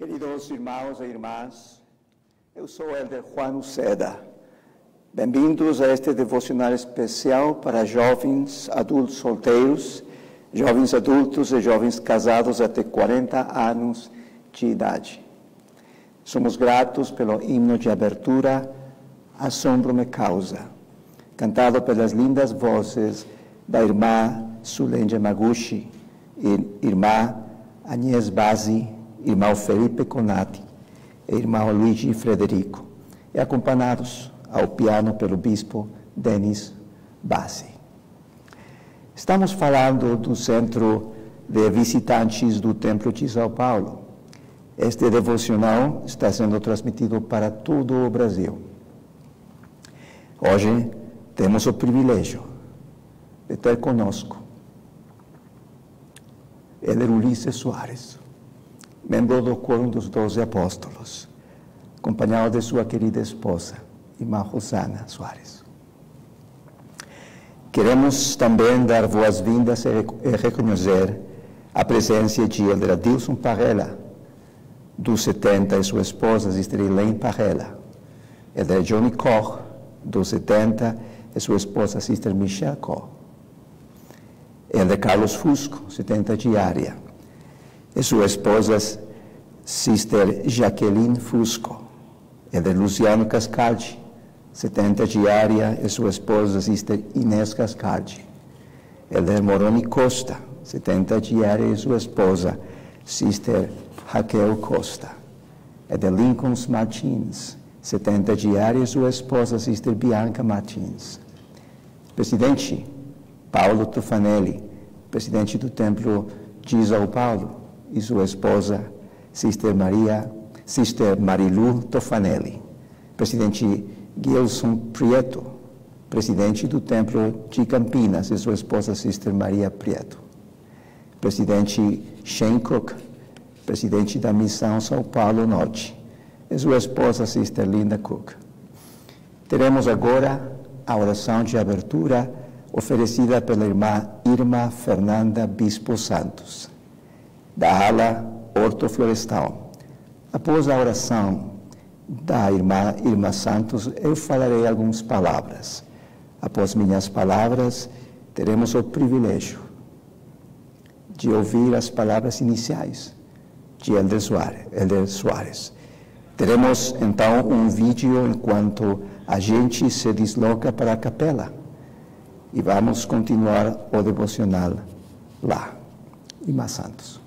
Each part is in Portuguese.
Queridos irmãos e irmãs, eu sou o Elder Juan Uceda. Bem-vindos a este devocional especial para jovens adultos solteiros, jovens adultos e jovens casados até 40 anos de idade. Somos gratos pelo hino de abertura Assombro me causa, cantado pelas lindas vozes da irmã Sulenja Maguchi e irmã Agnès Bazi irmão Felipe Conati e irmão Luigi Frederico, e acompanhados ao piano pelo bispo Denis Bassi. Estamos falando do centro de visitantes do Templo de São Paulo. Este devocional está sendo transmitido para todo o Brasil. Hoje temos o privilégio de ter conosco Éder Ulisses Soares membro do quórum dos doze apóstolos, acompanhado de sua querida esposa, irmã Rosana Soares. Queremos também dar boas-vindas e reconhecer a presença de Eldra Dilson Parrela, dos 70, e sua esposa, Sister Elaine Parrela, Eldra Johnny Koch, dos 70, e sua esposa, Sister Michelle Koch, Eldra Carlos Fusco, 70 diária, e sua esposa, Sister Jacqueline Fusco, e de Luciano Cascardi, 70 diária, e sua esposa, Sister Inês Cascardi, e de Moroni Costa, 70 diária, e sua esposa, Sister Raquel Costa, e de Lincoln Martins, 70 diária, e sua esposa, Sister Bianca Martins. Presidente Paulo Tufanelli, presidente do Templo de São Paulo, e sua esposa, Sister Maria, Sister Marilu Tofanelli, presidente Gilson Prieto, presidente do Templo de Campinas e sua esposa, Sister Maria Prieto, presidente Shane Cook, presidente da Missão São Paulo Norte, e sua esposa, Sister Linda Cook. Teremos agora a oração de abertura oferecida pela irmã Irma Fernanda Bispo Santos da ala hortoflorestal. Após a oração da irmã, irmã Santos, eu falarei algumas palavras. Após minhas palavras, teremos o privilégio de ouvir as palavras iniciais de Elder Soares. Helder Soares. Teremos então um vídeo enquanto a gente se desloca para a capela e vamos continuar o devocional lá. Irmã Santos.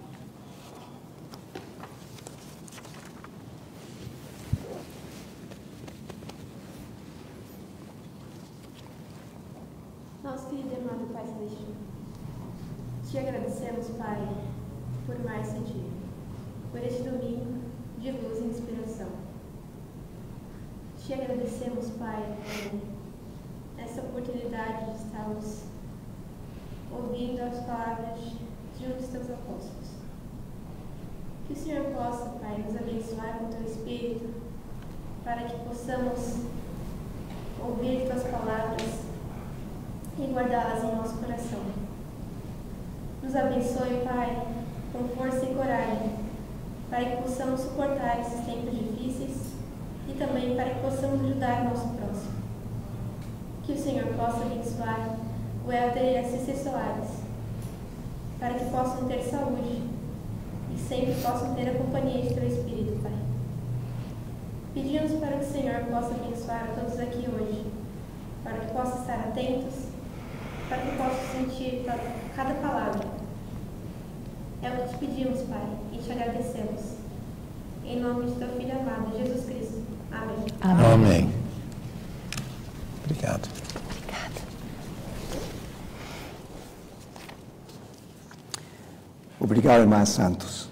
Olá, santos.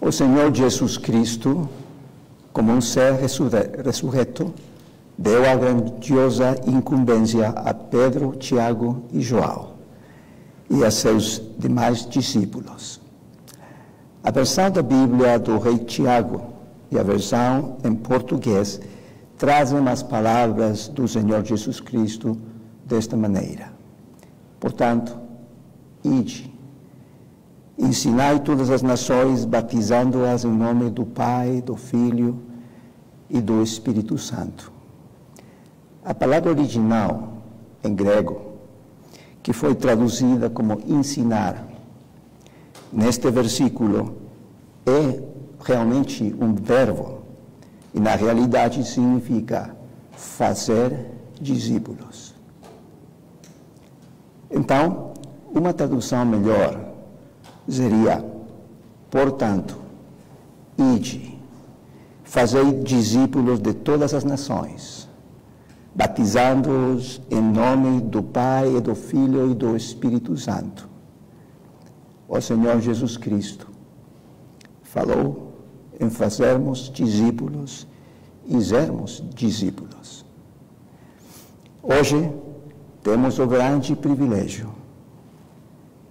O Senhor Jesus Cristo, como um ser ressurreto, deu a grandiosa incumbência a Pedro, Tiago e João e a seus demais discípulos. A versão da Bíblia do rei Tiago e a versão em português trazem as palavras do Senhor Jesus Cristo desta maneira. Portanto, ide Ensinai todas as nações, batizando-as em nome do Pai, do Filho e do Espírito Santo. A palavra original em grego, que foi traduzida como ensinar, neste versículo é realmente um verbo e na realidade significa fazer discípulos. Então, uma tradução melhor seria, portanto, ide, fazei discípulos de todas as nações, batizando-os em nome do Pai e do Filho e do Espírito Santo. O Senhor Jesus Cristo falou em fazermos discípulos e sermos discípulos. Hoje temos o grande privilégio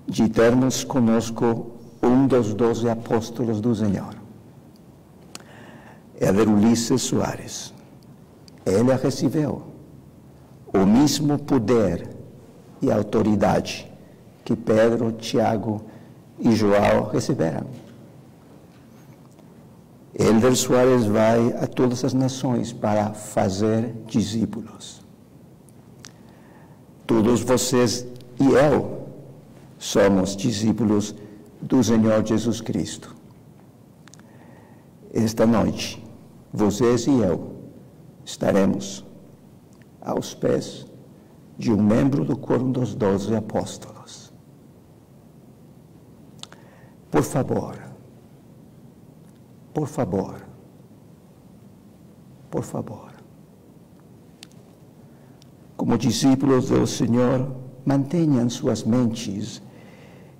de termos conosco um dos doze apóstolos do Senhor. É a ver Ulisses Soares. Ele recebeu o mesmo poder e autoridade que Pedro, Tiago e João receberam. Elder Soares vai a todas as nações para fazer discípulos. Todos vocês e eu somos discípulos do Senhor Jesus Cristo. Esta noite, vocês e eu estaremos aos pés de um membro do coro dos doze apóstolos. Por favor, por favor, por favor, como discípulos do Senhor, mantenham suas mentes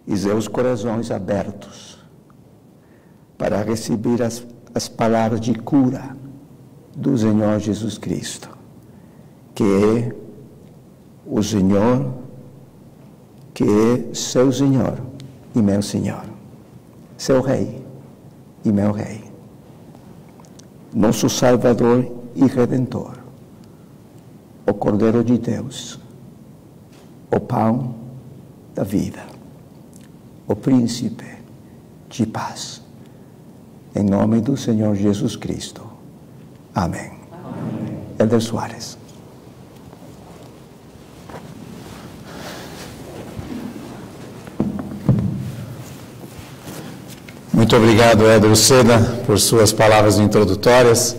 e seus corações abertos para receber as, as palavras de cura do Senhor Jesus Cristo, que é o Senhor, que é seu Senhor e meu Senhor, seu Rei e meu Rei, nosso Salvador e Redentor, o Cordeiro de Deus, o Pão da Vida o príncipe de paz. Em nome do Senhor Jesus Cristo. Amém. Amém. Elder Soares. Muito obrigado, Edro Seda, por suas palavras introdutórias.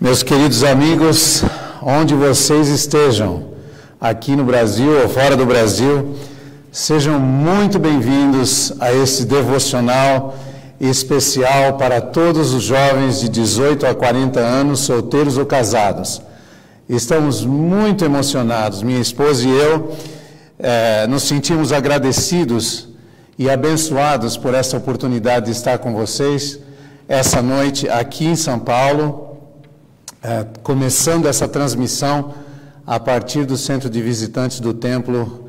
Meus queridos amigos, onde vocês estejam, aqui no Brasil ou fora do Brasil, Sejam muito bem-vindos a esse devocional especial para todos os jovens de 18 a 40 anos, solteiros ou casados. Estamos muito emocionados, minha esposa e eu eh, nos sentimos agradecidos e abençoados por essa oportunidade de estar com vocês essa noite aqui em São Paulo, eh, começando essa transmissão a partir do Centro de Visitantes do Templo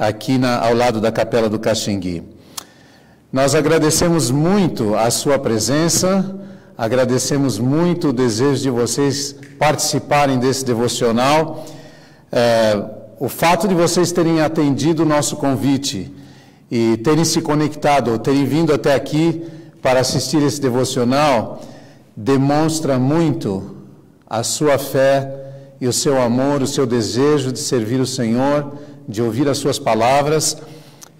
aqui na, ao lado da Capela do Caxingui. Nós agradecemos muito a sua presença, agradecemos muito o desejo de vocês participarem desse devocional, é, o fato de vocês terem atendido o nosso convite e terem se conectado, terem vindo até aqui para assistir esse devocional, demonstra muito a sua fé e o seu amor, o seu desejo de servir o Senhor de ouvir as suas palavras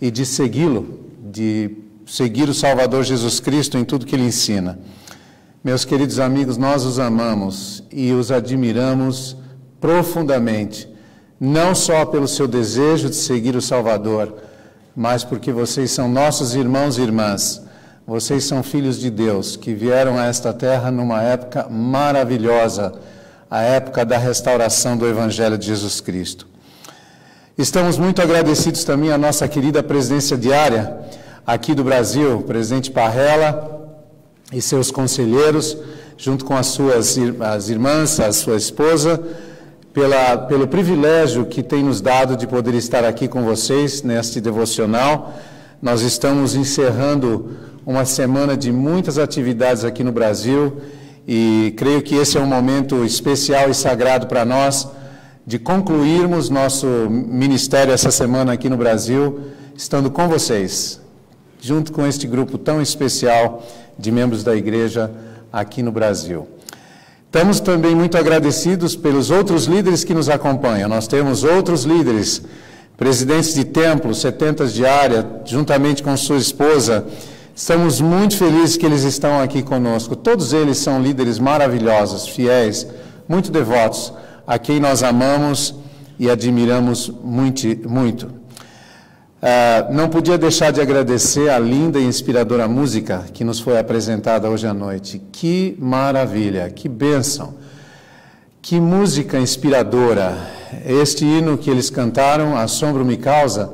e de segui-lo, de seguir o Salvador Jesus Cristo em tudo que ele ensina. Meus queridos amigos, nós os amamos e os admiramos profundamente, não só pelo seu desejo de seguir o Salvador, mas porque vocês são nossos irmãos e irmãs. Vocês são filhos de Deus que vieram a esta terra numa época maravilhosa, a época da restauração do Evangelho de Jesus Cristo. Estamos muito agradecidos também à nossa querida presidência diária aqui do Brasil, presidente Parrela e seus conselheiros, junto com as suas as irmãs, a sua esposa, pela, pelo privilégio que tem nos dado de poder estar aqui com vocês neste devocional. Nós estamos encerrando uma semana de muitas atividades aqui no Brasil e creio que esse é um momento especial e sagrado para nós de concluirmos nosso ministério essa semana aqui no Brasil, estando com vocês, junto com este grupo tão especial de membros da igreja aqui no Brasil. Estamos também muito agradecidos pelos outros líderes que nos acompanham. Nós temos outros líderes, presidentes de setentas 70 área, juntamente com sua esposa. Estamos muito felizes que eles estão aqui conosco. Todos eles são líderes maravilhosos, fiéis, muito devotos a quem nós amamos e admiramos muito. muito. Uh, não podia deixar de agradecer a linda e inspiradora música que nos foi apresentada hoje à noite. Que maravilha, que bênção, que música inspiradora. Este hino que eles cantaram, Assombro Me Causa,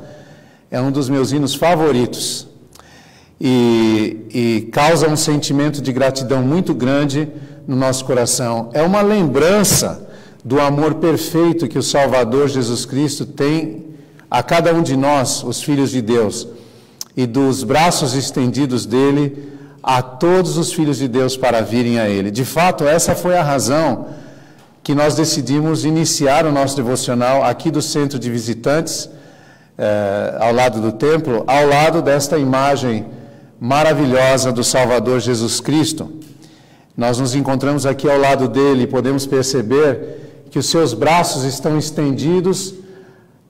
é um dos meus hinos favoritos e, e causa um sentimento de gratidão muito grande no nosso coração. É uma lembrança do amor perfeito que o Salvador Jesus Cristo tem a cada um de nós, os filhos de Deus, e dos braços estendidos dele a todos os filhos de Deus para virem a ele. De fato, essa foi a razão que nós decidimos iniciar o nosso devocional aqui do centro de visitantes, eh, ao lado do templo, ao lado desta imagem maravilhosa do Salvador Jesus Cristo. Nós nos encontramos aqui ao lado dele e podemos perceber que os seus braços estão estendidos,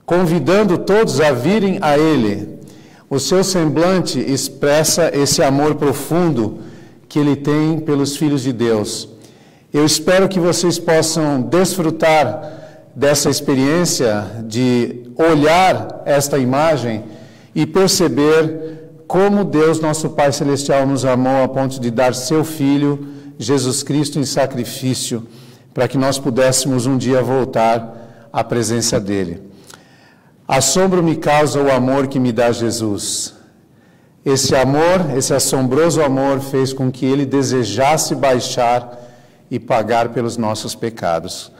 convidando todos a virem a Ele. O seu semblante expressa esse amor profundo que Ele tem pelos filhos de Deus. Eu espero que vocês possam desfrutar dessa experiência de olhar esta imagem e perceber como Deus, nosso Pai Celestial, nos amou a ponto de dar seu Filho, Jesus Cristo, em sacrifício para que nós pudéssemos um dia voltar à presença dele. Assombro me causa o amor que me dá Jesus. Esse amor, esse assombroso amor, fez com que ele desejasse baixar e pagar pelos nossos pecados.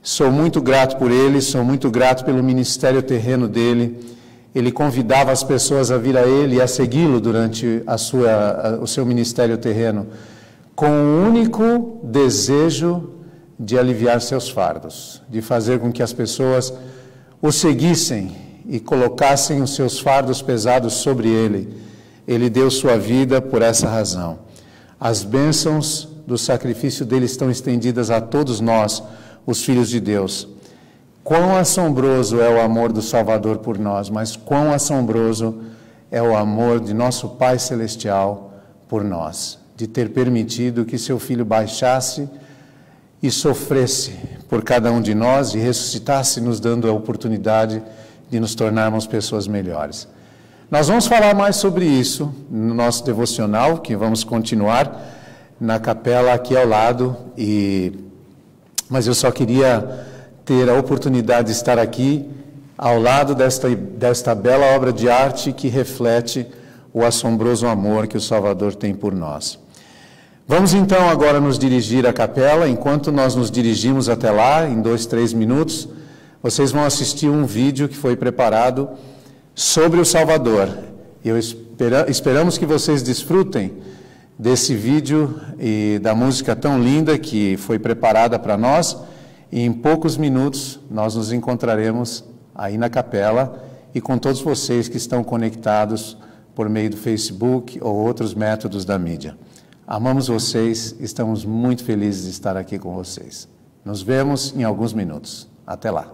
Sou muito grato por ele, sou muito grato pelo ministério terreno dele. Ele convidava as pessoas a vir a ele e a segui-lo durante a sua, a, o seu ministério terreno, com o único desejo de aliviar seus fardos, de fazer com que as pessoas o seguissem e colocassem os seus fardos pesados sobre ele. Ele deu sua vida por essa razão. As bênçãos do sacrifício dele estão estendidas a todos nós, os filhos de Deus. Quão assombroso é o amor do Salvador por nós, mas quão assombroso é o amor de nosso Pai Celestial por nós, de ter permitido que seu filho baixasse e sofresse por cada um de nós e ressuscitasse, nos dando a oportunidade de nos tornarmos pessoas melhores. Nós vamos falar mais sobre isso no nosso devocional, que vamos continuar na capela aqui ao lado. E mas eu só queria ter a oportunidade de estar aqui ao lado desta, desta bela obra de arte que reflete o assombroso amor que o Salvador tem por nós. Vamos então agora nos dirigir à capela. Enquanto nós nos dirigimos até lá, em dois, três minutos, vocês vão assistir um vídeo que foi preparado sobre o Salvador. Eu espera, esperamos que vocês desfrutem desse vídeo e da música tão linda que foi preparada para nós. E em poucos minutos nós nos encontraremos aí na capela e com todos vocês que estão conectados por meio do Facebook ou outros métodos da mídia. Amamos vocês, estamos muito felizes de estar aqui com vocês. Nos vemos em alguns minutos. Até lá.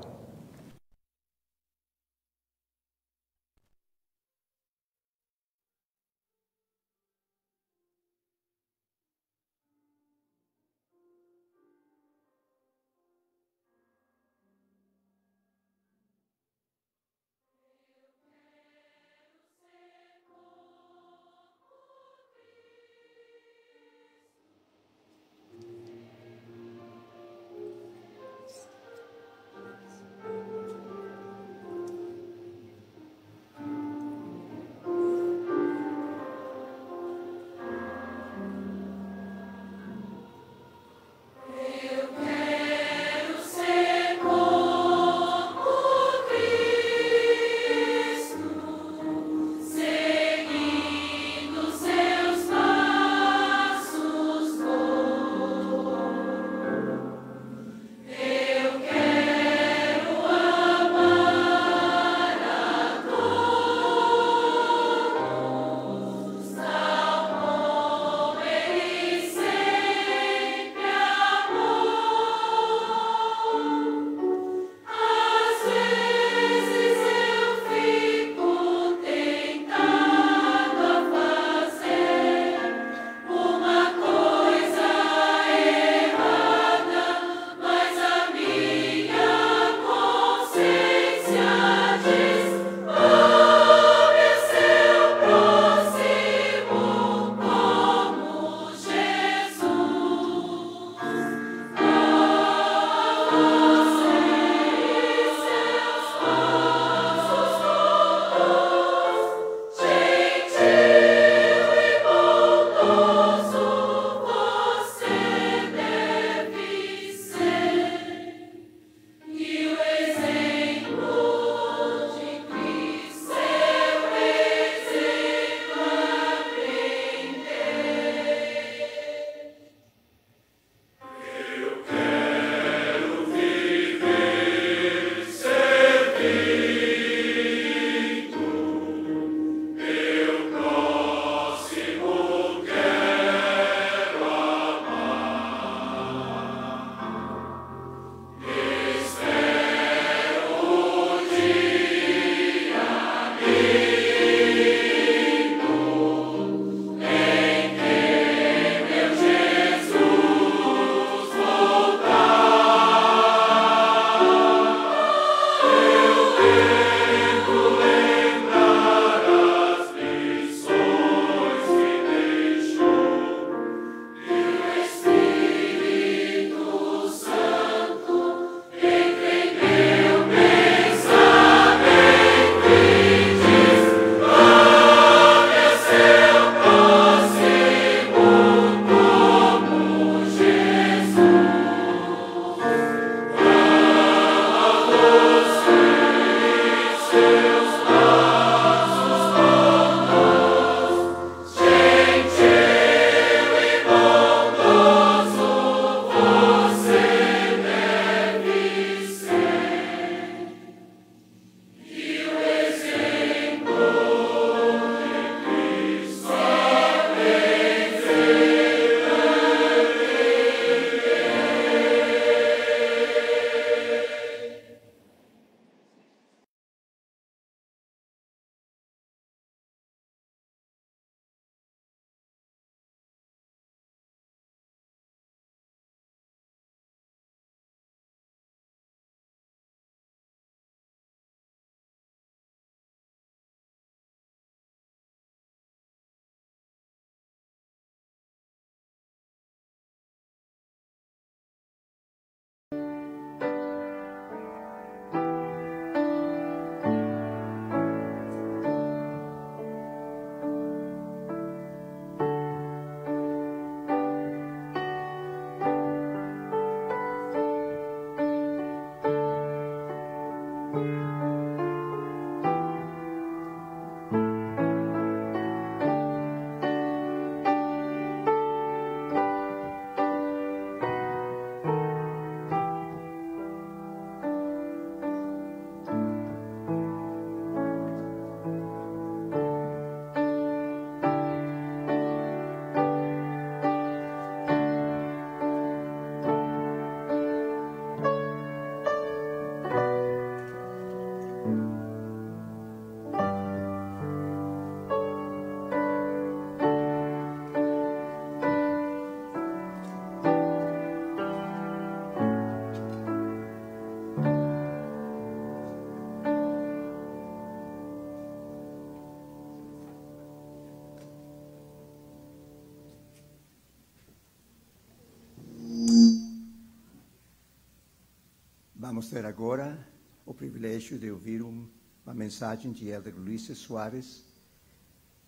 Vamos ter agora o privilégio de ouvir um, uma mensagem de Elder Luiz Soares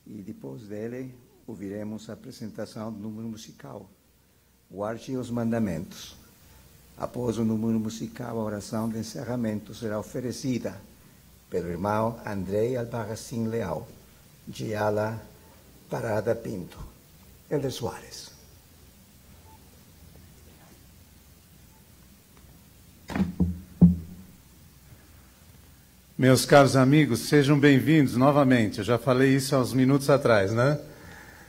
e depois dele ouviremos a apresentação do número musical, Guarde os Mandamentos. Após o número musical, a oração de encerramento será oferecida pelo irmão Andrei Albarracín Leal, de Ala Parada Pinto. Elder Soares. Meus caros amigos, sejam bem-vindos novamente. Eu já falei isso há uns minutos atrás, né?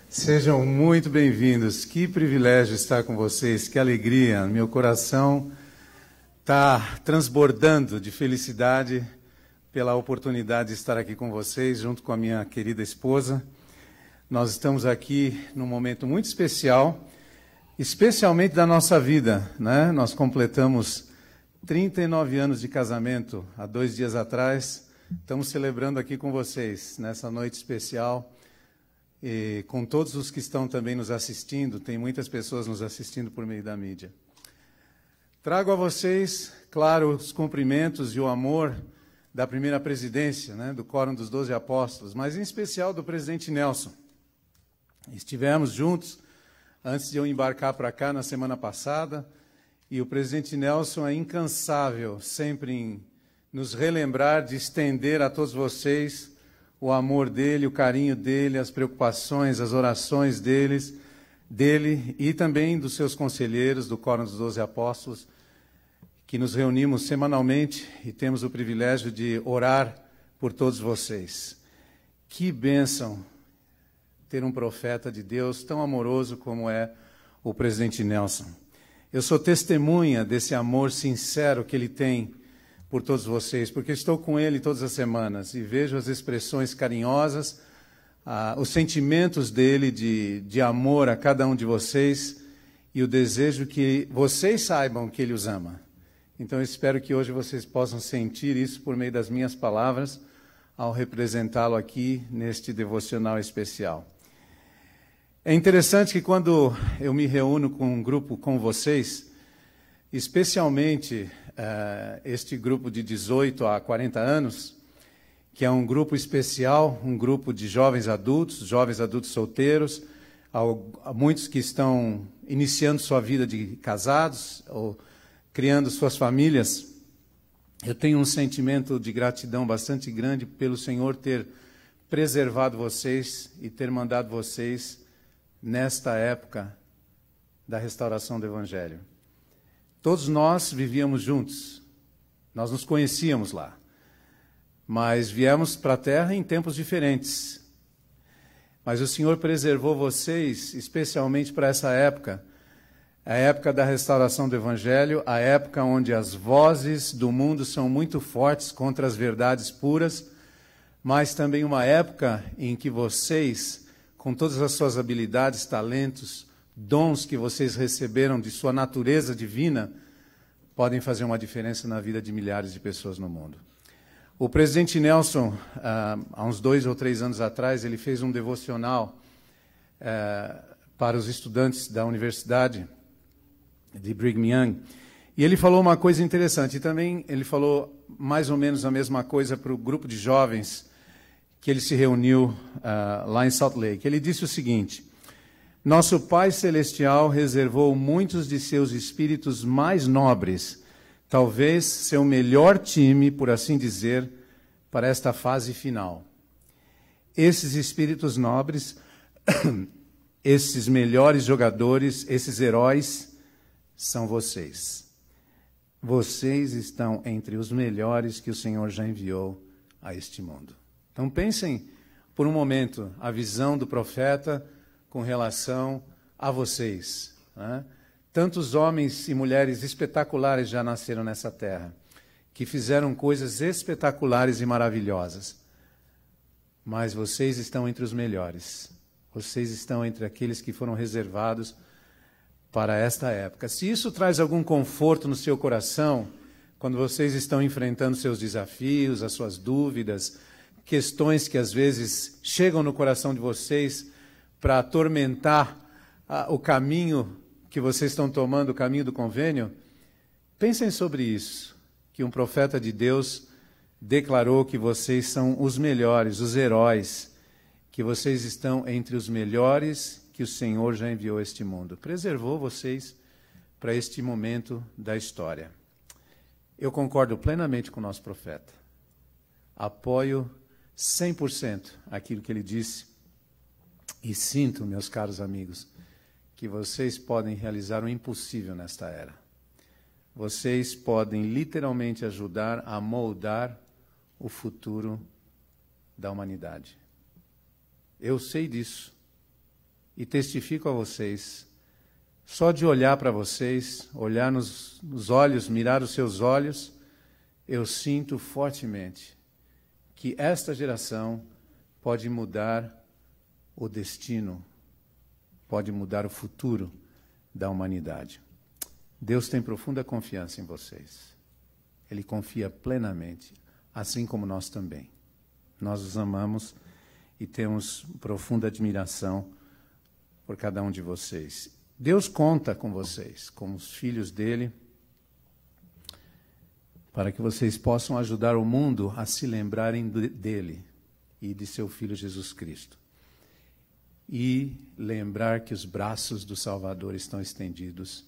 Sejam muito bem-vindos. Que privilégio estar com vocês, que alegria. Meu coração está transbordando de felicidade pela oportunidade de estar aqui com vocês, junto com a minha querida esposa. Nós estamos aqui num momento muito especial, especialmente da nossa vida, né? Nós completamos 39 anos de casamento, há dois dias atrás. Estamos celebrando aqui com vocês, nessa noite especial. E com todos os que estão também nos assistindo, tem muitas pessoas nos assistindo por meio da mídia. Trago a vocês, claro, os cumprimentos e o amor da primeira presidência, né, do Quórum dos Doze Apóstolos, mas em especial do presidente Nelson. Estivemos juntos antes de eu embarcar para cá na semana passada e o presidente Nelson é incansável, sempre em nos relembrar de estender a todos vocês o amor dele, o carinho dele, as preocupações, as orações deles, dele e também dos seus conselheiros do Córum dos Doze Apóstolos, que nos reunimos semanalmente e temos o privilégio de orar por todos vocês. Que bênção ter um profeta de Deus tão amoroso como é o presidente Nelson. Eu sou testemunha desse amor sincero que ele tem por todos vocês, porque estou com ele todas as semanas e vejo as expressões carinhosas, ah, os sentimentos dele de, de amor a cada um de vocês e o desejo que vocês saibam que ele os ama. Então eu espero que hoje vocês possam sentir isso por meio das minhas palavras ao representá-lo aqui neste devocional especial. É interessante que quando eu me reúno com um grupo com vocês, especialmente uh, este grupo de 18 a 40 anos, que é um grupo especial, um grupo de jovens adultos, jovens adultos solteiros, muitos que estão iniciando sua vida de casados ou criando suas famílias. Eu tenho um sentimento de gratidão bastante grande pelo Senhor ter preservado vocês e ter mandado vocês nesta época da restauração do Evangelho. Todos nós vivíamos juntos, nós nos conhecíamos lá, mas viemos para a terra em tempos diferentes. Mas o Senhor preservou vocês especialmente para essa época, a época da restauração do Evangelho, a época onde as vozes do mundo são muito fortes contra as verdades puras, mas também uma época em que vocês com todas as suas habilidades, talentos, dons que vocês receberam de sua natureza divina, podem fazer uma diferença na vida de milhares de pessoas no mundo. O presidente Nelson, ah, há uns dois ou três anos atrás, ele fez um devocional eh, para os estudantes da universidade de Brigham Young. E ele falou uma coisa interessante. E também ele falou mais ou menos a mesma coisa para o grupo de jovens que ele se reuniu uh, lá em Salt Lake. Ele disse o seguinte: Nosso Pai Celestial reservou muitos de seus espíritos mais nobres, talvez seu melhor time, por assim dizer, para esta fase final. Esses espíritos nobres, esses melhores jogadores, esses heróis, são vocês. Vocês estão entre os melhores que o Senhor já enviou a este mundo. Então pensem por um momento a visão do profeta com relação a vocês. Né? Tantos homens e mulheres espetaculares já nasceram nessa terra, que fizeram coisas espetaculares e maravilhosas. Mas vocês estão entre os melhores. Vocês estão entre aqueles que foram reservados para esta época. Se isso traz algum conforto no seu coração, quando vocês estão enfrentando seus desafios, as suas dúvidas, questões que às vezes chegam no coração de vocês para atormentar o caminho que vocês estão tomando, o caminho do convênio, pensem sobre isso, que um profeta de Deus declarou que vocês são os melhores, os heróis, que vocês estão entre os melhores que o Senhor já enviou a este mundo. Preservou vocês para este momento da história. Eu concordo plenamente com o nosso profeta. Apoio 100% aquilo que ele disse. E sinto, meus caros amigos, que vocês podem realizar o impossível nesta era. Vocês podem literalmente ajudar a moldar o futuro da humanidade. Eu sei disso e testifico a vocês. Só de olhar para vocês, olhar nos, nos olhos, mirar os seus olhos, eu sinto fortemente que esta geração pode mudar o destino, pode mudar o futuro da humanidade. Deus tem profunda confiança em vocês. Ele confia plenamente, assim como nós também. Nós os amamos e temos profunda admiração por cada um de vocês. Deus conta com vocês, como os filhos dele para que vocês possam ajudar o mundo a se lembrarem dele e de seu Filho Jesus Cristo. E lembrar que os braços do Salvador estão estendidos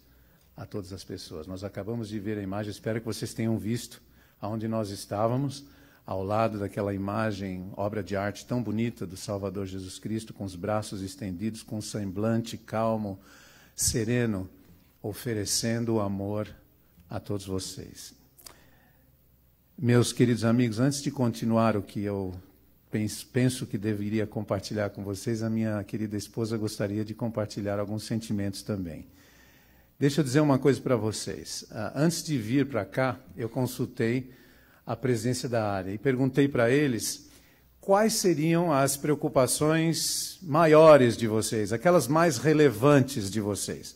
a todas as pessoas. Nós acabamos de ver a imagem, espero que vocês tenham visto aonde nós estávamos, ao lado daquela imagem, obra de arte tão bonita do Salvador Jesus Cristo, com os braços estendidos, com um semblante calmo, sereno, oferecendo o amor a todos vocês. Meus queridos amigos, antes de continuar o que eu penso que deveria compartilhar com vocês, a minha querida esposa gostaria de compartilhar alguns sentimentos também. Deixa eu dizer uma coisa para vocês. Ah, antes de vir para cá, eu consultei a presença da área e perguntei para eles quais seriam as preocupações maiores de vocês, aquelas mais relevantes de vocês.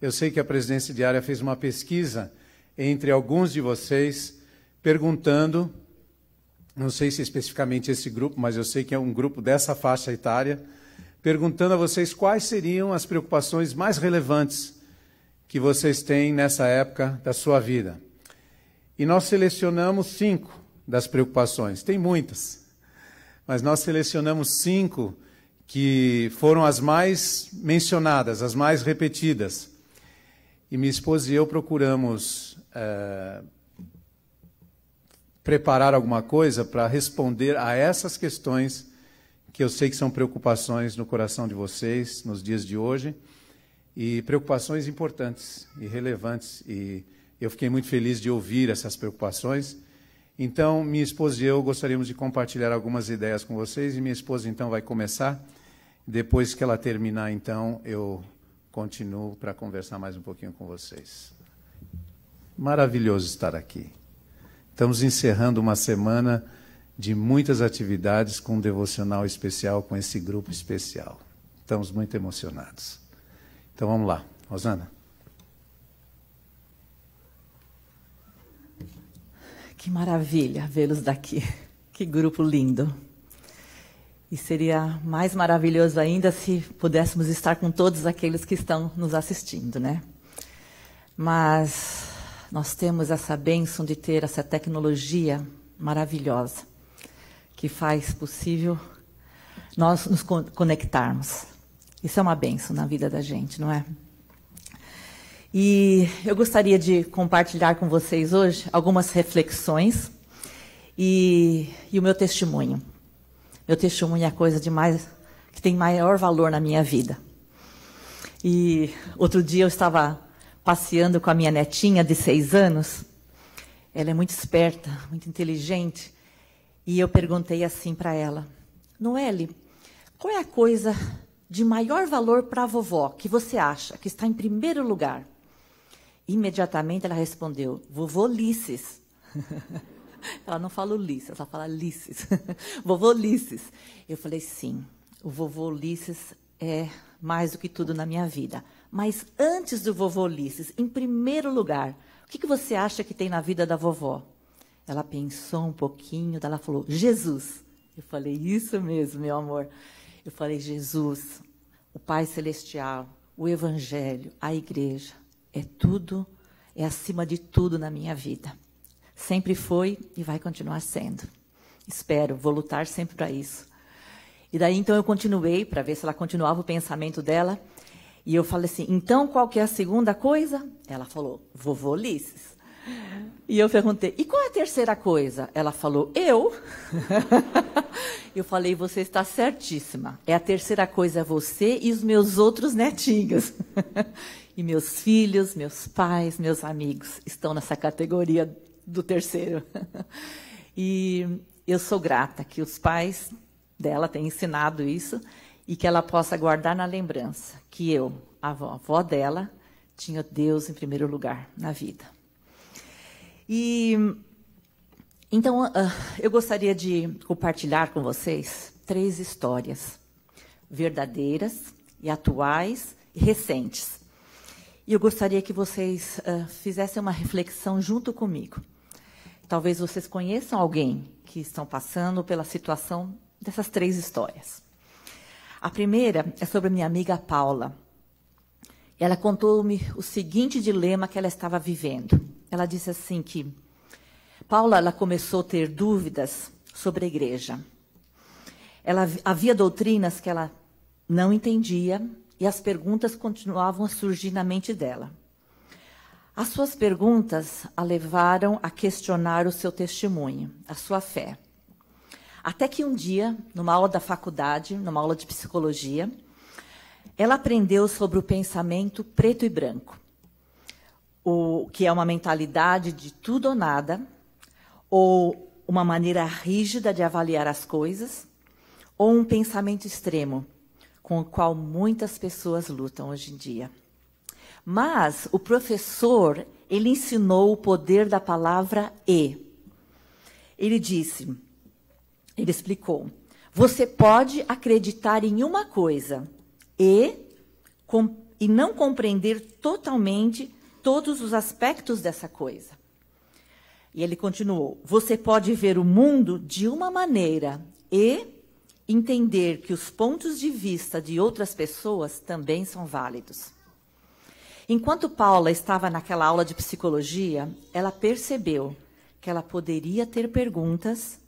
Eu sei que a presidência diária fez uma pesquisa entre alguns de vocês perguntando, não sei se é especificamente esse grupo, mas eu sei que é um grupo dessa faixa etária, perguntando a vocês quais seriam as preocupações mais relevantes que vocês têm nessa época da sua vida. E nós selecionamos cinco das preocupações, tem muitas, mas nós selecionamos cinco que foram as mais mencionadas, as mais repetidas. E minha esposa e eu procuramos. Uh, preparar alguma coisa para responder a essas questões que eu sei que são preocupações no coração de vocês nos dias de hoje e preocupações importantes e relevantes e eu fiquei muito feliz de ouvir essas preocupações. Então, minha esposa e eu gostaríamos de compartilhar algumas ideias com vocês e minha esposa então vai começar. Depois que ela terminar, então, eu continuo para conversar mais um pouquinho com vocês. Maravilhoso estar aqui. Estamos encerrando uma semana de muitas atividades com um devocional especial, com esse grupo especial. Estamos muito emocionados. Então vamos lá, Rosana. Que maravilha vê-los daqui. Que grupo lindo. E seria mais maravilhoso ainda se pudéssemos estar com todos aqueles que estão nos assistindo, né? Mas nós temos essa bênção de ter essa tecnologia maravilhosa que faz possível nós nos conectarmos. Isso é uma benção na vida da gente, não é? E eu gostaria de compartilhar com vocês hoje algumas reflexões e, e o meu testemunho. Meu testemunho é a coisa de mais, que tem maior valor na minha vida. E outro dia eu estava passeando com a minha netinha de seis anos. Ela é muito esperta, muito inteligente. E eu perguntei assim para ela: Noelle, qual é a coisa de maior valor para a vovó que você acha que está em primeiro lugar? Imediatamente ela respondeu: Vovô Ulisses. ela não fala Ulisses, ela fala Ulisses. vovô Ulisses. Eu falei: Sim, o vovô Ulisses é mais do que tudo na minha vida. Mas antes do vovô Ulisses, em primeiro lugar, o que, que você acha que tem na vida da vovó? Ela pensou um pouquinho, ela falou, Jesus. Eu falei, isso mesmo, meu amor. Eu falei, Jesus, o Pai Celestial, o Evangelho, a igreja, é tudo, é acima de tudo na minha vida. Sempre foi e vai continuar sendo. Espero, vou lutar sempre para isso. E daí então eu continuei para ver se ela continuava o pensamento dela. E eu falei assim, então qual que é a segunda coisa? Ela falou, vovô Ulisses. E eu perguntei, e qual é a terceira coisa? Ela falou, eu. eu falei, você está certíssima. É a terceira coisa, você e os meus outros netinhos. e meus filhos, meus pais, meus amigos estão nessa categoria do terceiro. e eu sou grata que os pais dela têm ensinado isso e que ela possa guardar na lembrança que eu, a avó, a avó dela, tinha Deus em primeiro lugar na vida. E então ah, ah, eu gostaria de compartilhar com vocês três histórias verdadeiras e atuais e recentes. E eu gostaria que vocês ah, fizessem uma reflexão junto comigo. Talvez vocês conheçam alguém que estão passando pela situação dessas três histórias. A primeira é sobre minha amiga Paula. Ela contou-me o seguinte dilema que ela estava vivendo. Ela disse assim que Paula ela começou a ter dúvidas sobre a igreja. Ela, havia doutrinas que ela não entendia e as perguntas continuavam a surgir na mente dela. As suas perguntas a levaram a questionar o seu testemunho, a sua fé. Até que um dia, numa aula da faculdade, numa aula de psicologia, ela aprendeu sobre o pensamento preto e branco, o que é uma mentalidade de tudo ou nada, ou uma maneira rígida de avaliar as coisas, ou um pensamento extremo, com o qual muitas pessoas lutam hoje em dia. Mas o professor, ele ensinou o poder da palavra e. Ele disse: ele explicou: você pode acreditar em uma coisa e, com, e não compreender totalmente todos os aspectos dessa coisa. E ele continuou: você pode ver o mundo de uma maneira e entender que os pontos de vista de outras pessoas também são válidos. Enquanto Paula estava naquela aula de psicologia, ela percebeu que ela poderia ter perguntas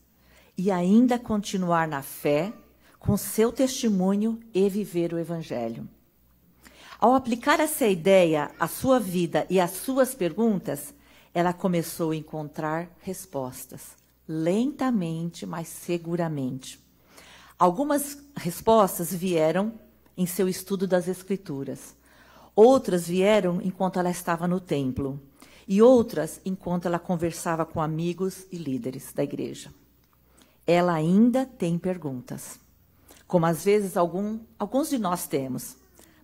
e ainda continuar na fé, com seu testemunho e viver o Evangelho. Ao aplicar essa ideia à sua vida e às suas perguntas, ela começou a encontrar respostas, lentamente, mas seguramente. Algumas respostas vieram em seu estudo das Escrituras. Outras vieram enquanto ela estava no templo. E outras enquanto ela conversava com amigos e líderes da igreja ela ainda tem perguntas, como às vezes algum, alguns de nós temos,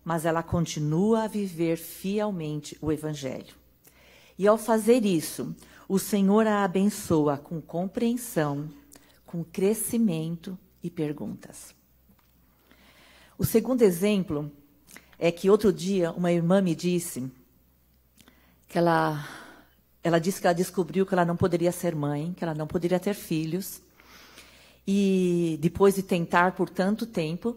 mas ela continua a viver fielmente o Evangelho. E ao fazer isso, o Senhor a abençoa com compreensão, com crescimento e perguntas. O segundo exemplo é que outro dia uma irmã me disse que ela, ela disse que ela descobriu que ela não poderia ser mãe, que ela não poderia ter filhos, e depois de tentar por tanto tempo,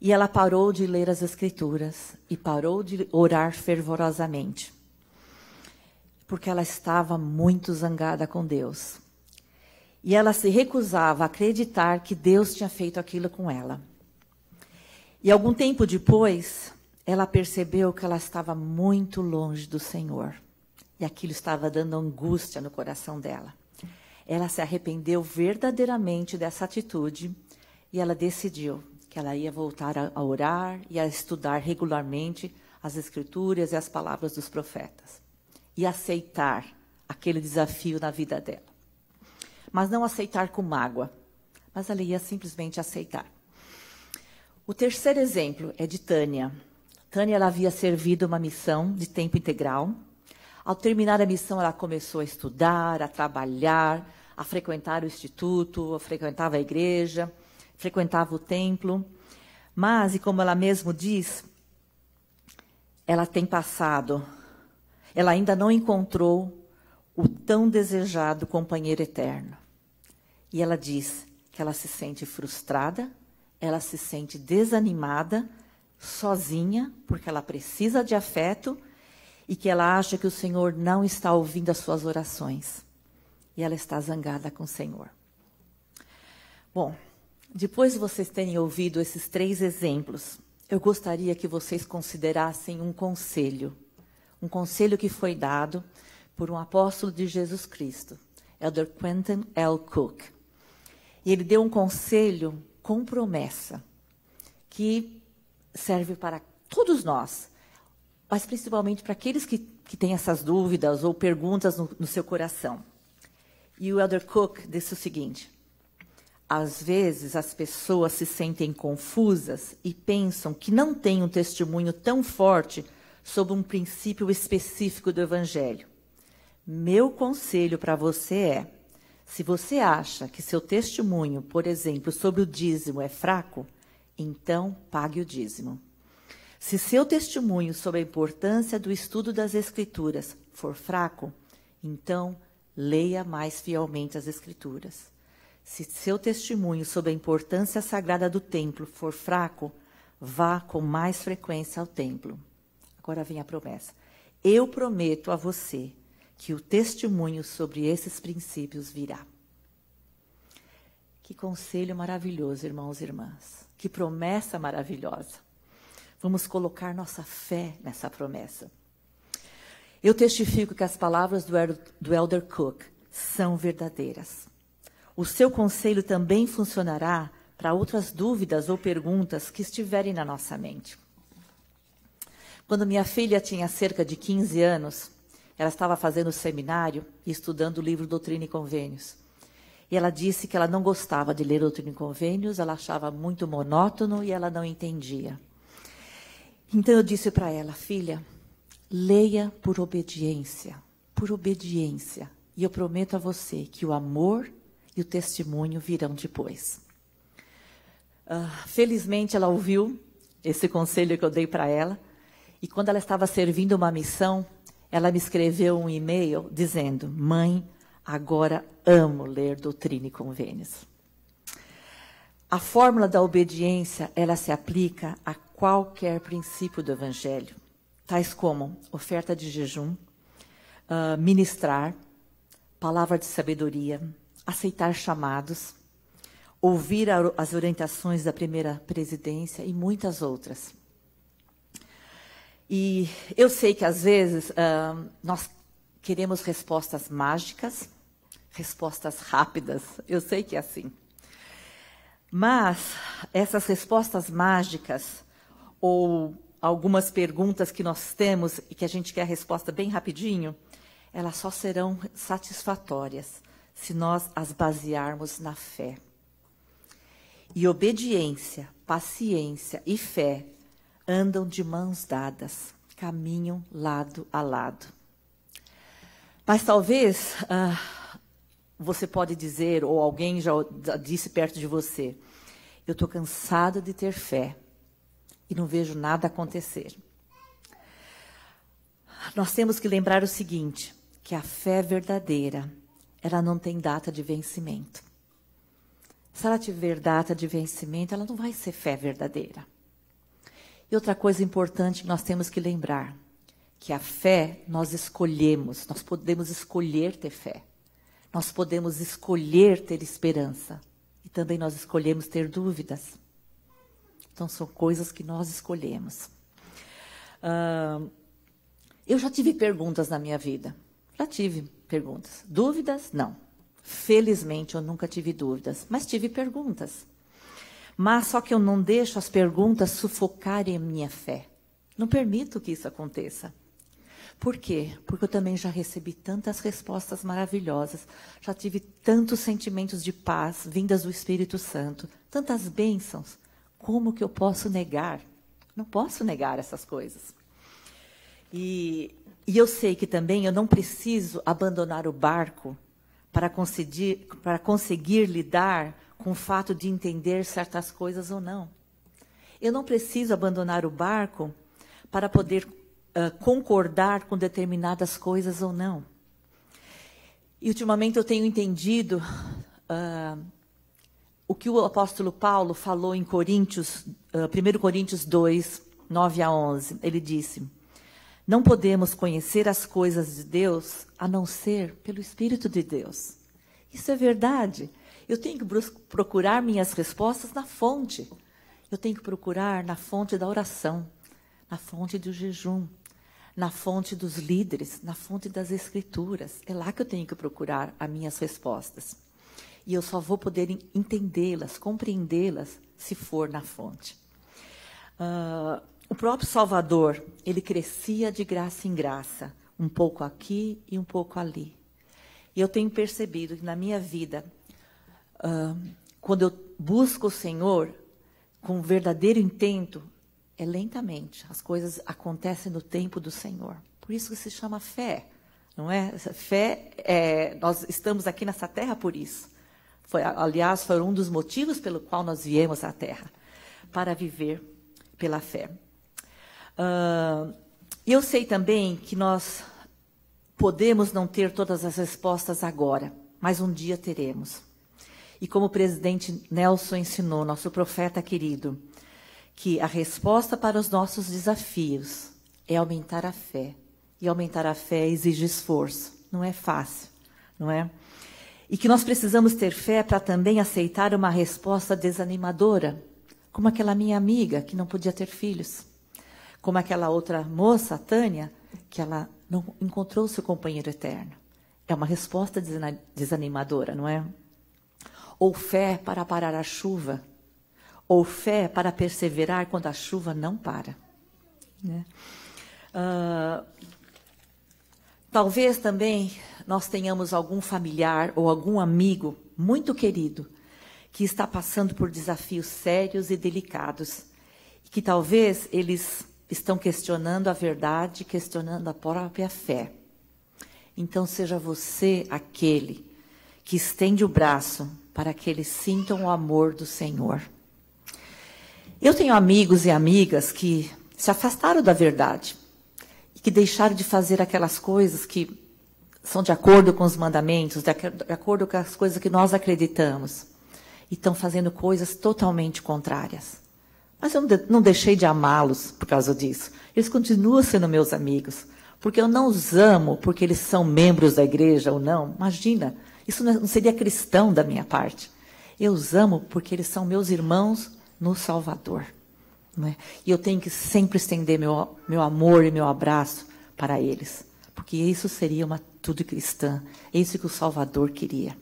e ela parou de ler as escrituras e parou de orar fervorosamente. Porque ela estava muito zangada com Deus. E ela se recusava a acreditar que Deus tinha feito aquilo com ela. E algum tempo depois, ela percebeu que ela estava muito longe do Senhor. E aquilo estava dando angústia no coração dela. Ela se arrependeu verdadeiramente dessa atitude e ela decidiu que ela ia voltar a orar e a estudar regularmente as escrituras e as palavras dos profetas e aceitar aquele desafio na vida dela. Mas não aceitar com mágoa, mas ela ia simplesmente aceitar. O terceiro exemplo é de Tânia. Tânia ela havia servido uma missão de tempo integral. Ao terminar a missão, ela começou a estudar, a trabalhar, a frequentar o instituto, frequentava a igreja, frequentava o templo. Mas, e como ela mesmo diz, ela tem passado, ela ainda não encontrou o tão desejado companheiro eterno. E ela diz que ela se sente frustrada, ela se sente desanimada, sozinha, porque ela precisa de afeto e que ela acha que o Senhor não está ouvindo as suas orações e ela está zangada com o Senhor. Bom, depois de vocês terem ouvido esses três exemplos, eu gostaria que vocês considerassem um conselho. Um conselho que foi dado por um apóstolo de Jesus Cristo, Elder Quentin L. Cook. E ele deu um conselho com promessa, que serve para todos nós, mas principalmente para aqueles que, que têm essas dúvidas ou perguntas no, no seu coração. E o Elder Cook disse o seguinte: às vezes as pessoas se sentem confusas e pensam que não têm um testemunho tão forte sobre um princípio específico do Evangelho. Meu conselho para você é: se você acha que seu testemunho, por exemplo, sobre o dízimo é fraco, então pague o dízimo. Se seu testemunho sobre a importância do estudo das Escrituras for fraco, então pague leia mais fielmente as Escrituras. Se seu testemunho sobre a importância sagrada do templo for fraco, vá com mais frequência ao templo. Agora vem a promessa. Eu prometo a você que o testemunho sobre esses princípios virá. Que conselho maravilhoso, irmãos e irmãs. Que promessa maravilhosa. Vamos colocar nossa fé nessa promessa. Eu testifico que as palavras do, do Elder Cook são verdadeiras. O seu conselho também funcionará para outras dúvidas ou perguntas que estiverem na nossa mente. Quando minha filha tinha cerca de 15 anos, ela estava fazendo seminário e estudando o livro Doutrina e Convênios. E ela disse que ela não gostava de ler Doutrina e Convênios, ela achava muito monótono e ela não entendia. Então eu disse para ela, filha, Leia por obediência, por obediência. E eu prometo a você que o amor e o testemunho virão depois. Uh, felizmente, ela ouviu esse conselho que eu dei para ela. E quando ela estava servindo uma missão, ela me escreveu um e-mail dizendo: Mãe, agora amo ler Doutrina e Convênios. A fórmula da obediência, ela se aplica a qualquer princípio do Evangelho tais como oferta de jejum, uh, ministrar, palavra de sabedoria, aceitar chamados, ouvir a, as orientações da primeira presidência e muitas outras. E eu sei que às vezes uh, nós queremos respostas mágicas, respostas rápidas. Eu sei que é assim. Mas essas respostas mágicas ou algumas perguntas que nós temos e que a gente quer a resposta bem rapidinho, elas só serão satisfatórias se nós as basearmos na fé. E obediência, paciência e fé andam de mãos dadas, caminham lado a lado. Mas talvez ah, você pode dizer, ou alguém já disse perto de você, eu estou cansado de ter fé e não vejo nada acontecer. Nós temos que lembrar o seguinte, que a fé verdadeira, ela não tem data de vencimento. Se ela tiver data de vencimento, ela não vai ser fé verdadeira. E outra coisa importante que nós temos que lembrar, que a fé nós escolhemos, nós podemos escolher ter fé. Nós podemos escolher ter esperança. E também nós escolhemos ter dúvidas. Então, são coisas que nós escolhemos. Uh, eu já tive perguntas na minha vida. Já tive perguntas. Dúvidas? Não. Felizmente, eu nunca tive dúvidas, mas tive perguntas. Mas só que eu não deixo as perguntas sufocarem a minha fé. Não permito que isso aconteça. Por quê? Porque eu também já recebi tantas respostas maravilhosas, já tive tantos sentimentos de paz vindas do Espírito Santo, tantas bênçãos, como que eu posso negar? Não posso negar essas coisas. E, e eu sei que também eu não preciso abandonar o barco para conseguir, para conseguir lidar com o fato de entender certas coisas ou não. Eu não preciso abandonar o barco para poder uh, concordar com determinadas coisas ou não. E ultimamente eu tenho entendido uh, o que o apóstolo Paulo falou em Coríntios, uh, eh, 1 Coríntios 2, 9 a 11. Ele disse: Não podemos conhecer as coisas de Deus a não ser pelo Espírito de Deus. Isso é verdade. Eu tenho que procurar minhas respostas na fonte. Eu tenho que procurar na fonte da oração, na fonte do jejum, na fonte dos líderes, na fonte das escrituras. É lá que eu tenho que procurar as minhas respostas. E eu só vou poder entendê-las, compreendê-las, se for na fonte. Uh, o próprio Salvador, ele crescia de graça em graça, um pouco aqui e um pouco ali. E eu tenho percebido que na minha vida, uh, quando eu busco o Senhor com verdadeiro intento, é lentamente. As coisas acontecem no tempo do Senhor. Por isso que se chama fé, não é? Fé, é, nós estamos aqui nessa terra por isso. Foi, aliás, foi um dos motivos pelo qual nós viemos à Terra para viver pela fé. Uh, eu sei também que nós podemos não ter todas as respostas agora, mas um dia teremos. E como o presidente Nelson ensinou, nosso profeta querido, que a resposta para os nossos desafios é aumentar a fé. E aumentar a fé exige esforço. Não é fácil, não é? E que nós precisamos ter fé para também aceitar uma resposta desanimadora, como aquela minha amiga que não podia ter filhos, como aquela outra moça, a Tânia, que ela não encontrou seu companheiro eterno. É uma resposta desanimadora, não é? Ou fé para parar a chuva, ou fé para perseverar quando a chuva não para. Né? Uh, talvez também nós tenhamos algum familiar ou algum amigo muito querido que está passando por desafios sérios e delicados, e que talvez eles estão questionando a verdade, questionando a própria fé. Então seja você aquele que estende o braço para que eles sintam o amor do Senhor. Eu tenho amigos e amigas que se afastaram da verdade e que deixaram de fazer aquelas coisas que são de acordo com os mandamentos, de, acordo com as coisas que nós acreditamos, e estão fazendo coisas totalmente contrárias. Mas eu não deixei de amá-los por causa disso. Eles continuam sendo meus amigos. Porque eu não os amo porque eles são membros da igreja ou não. Imagina, isso não é, seria cristão da minha parte. Eu os amo porque eles são meus irmãos no Salvador. É? E eu tenho que sempre estender meu, meu amor e meu abraço para eles. Porque isso seria uma tudo cristã. É isso que o Salvador queria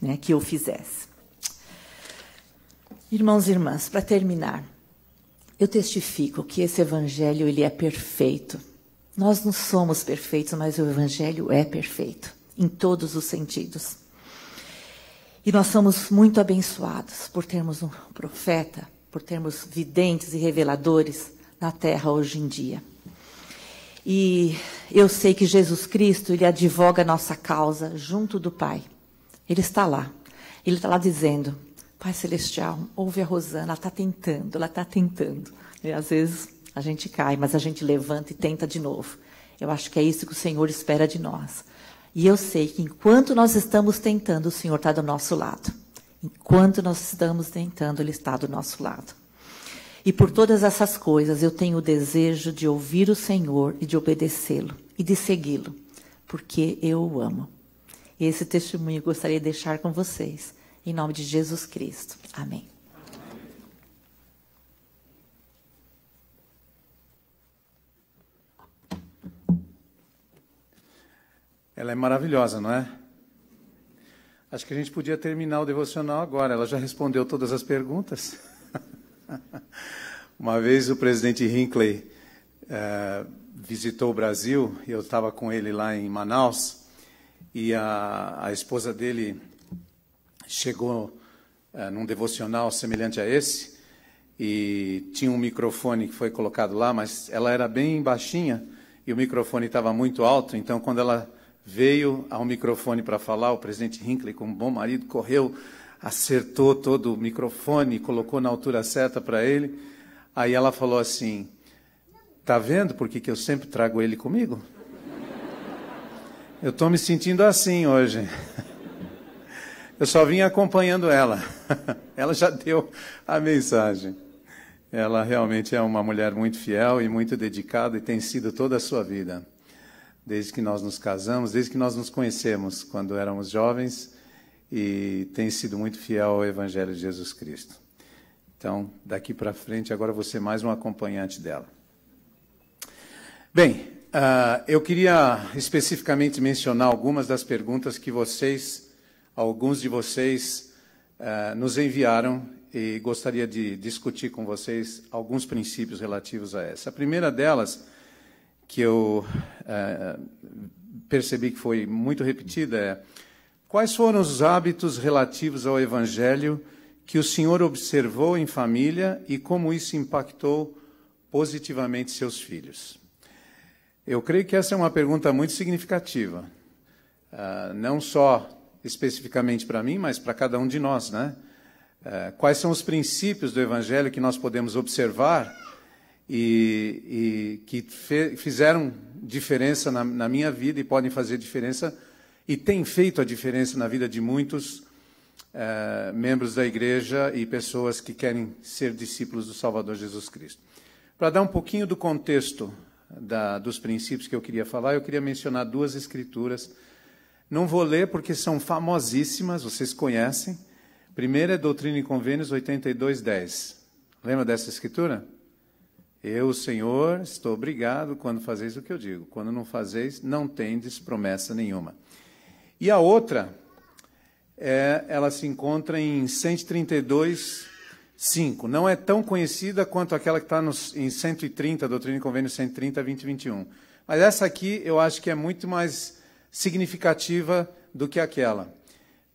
né, que eu fizesse. Irmãos e irmãs, para terminar, eu testifico que esse evangelho ele é perfeito. Nós não somos perfeitos, mas o evangelho é perfeito em todos os sentidos. E nós somos muito abençoados por termos um profeta, por termos videntes e reveladores na terra hoje em dia. E eu sei que Jesus Cristo, ele advoga a nossa causa junto do Pai. Ele está lá. Ele está lá dizendo: Pai Celestial, ouve a Rosana, ela está tentando, ela está tentando. E às vezes a gente cai, mas a gente levanta e tenta de novo. Eu acho que é isso que o Senhor espera de nós. E eu sei que enquanto nós estamos tentando, o Senhor está do nosso lado. Enquanto nós estamos tentando, Ele está do nosso lado. E por todas essas coisas eu tenho o desejo de ouvir o Senhor e de obedecê-lo e de segui-lo, porque eu o amo. E esse testemunho eu gostaria de deixar com vocês, em nome de Jesus Cristo. Amém. Ela é maravilhosa, não é? Acho que a gente podia terminar o devocional agora. Ela já respondeu todas as perguntas. Uma vez o presidente Hinckley uh, visitou o Brasil, e eu estava com ele lá em Manaus, e a, a esposa dele chegou uh, num devocional semelhante a esse, e tinha um microfone que foi colocado lá, mas ela era bem baixinha, e o microfone estava muito alto, então quando ela veio ao microfone para falar, o presidente Hinckley, como bom marido, correu acertou todo o microfone, colocou na altura certa para ele. Aí ela falou assim: Tá vendo por que eu sempre trago ele comigo? Eu estou me sentindo assim hoje. Eu só vim acompanhando ela. Ela já deu a mensagem. Ela realmente é uma mulher muito fiel e muito dedicada e tem sido toda a sua vida. Desde que nós nos casamos, desde que nós nos conhecemos, quando éramos jovens, e tem sido muito fiel ao Evangelho de Jesus Cristo. Então, daqui para frente, agora você mais um acompanhante dela. Bem, uh, eu queria especificamente mencionar algumas das perguntas que vocês, alguns de vocês, uh, nos enviaram e gostaria de discutir com vocês alguns princípios relativos a essa. A primeira delas, que eu uh, percebi que foi muito repetida, é Quais foram os hábitos relativos ao Evangelho que o senhor observou em família e como isso impactou positivamente seus filhos? Eu creio que essa é uma pergunta muito significativa, uh, não só especificamente para mim, mas para cada um de nós, né? Uh, quais são os princípios do Evangelho que nós podemos observar e, e que fizeram diferença na, na minha vida e podem fazer diferença e tem feito a diferença na vida de muitos uh, membros da igreja e pessoas que querem ser discípulos do Salvador Jesus Cristo. Para dar um pouquinho do contexto da, dos princípios que eu queria falar, eu queria mencionar duas escrituras. Não vou ler porque são famosíssimas, vocês conhecem. Primeira é Doutrina e Convênios 82:10. Lembra dessa escritura? Eu, Senhor, estou obrigado quando fazeis o que eu digo. Quando não fazeis, não tendes promessa nenhuma. E a outra, é, ela se encontra em 132, 5. Não é tão conhecida quanto aquela que está em 130, Doutrina e Convênio 130, 2021. Mas essa aqui eu acho que é muito mais significativa do que aquela.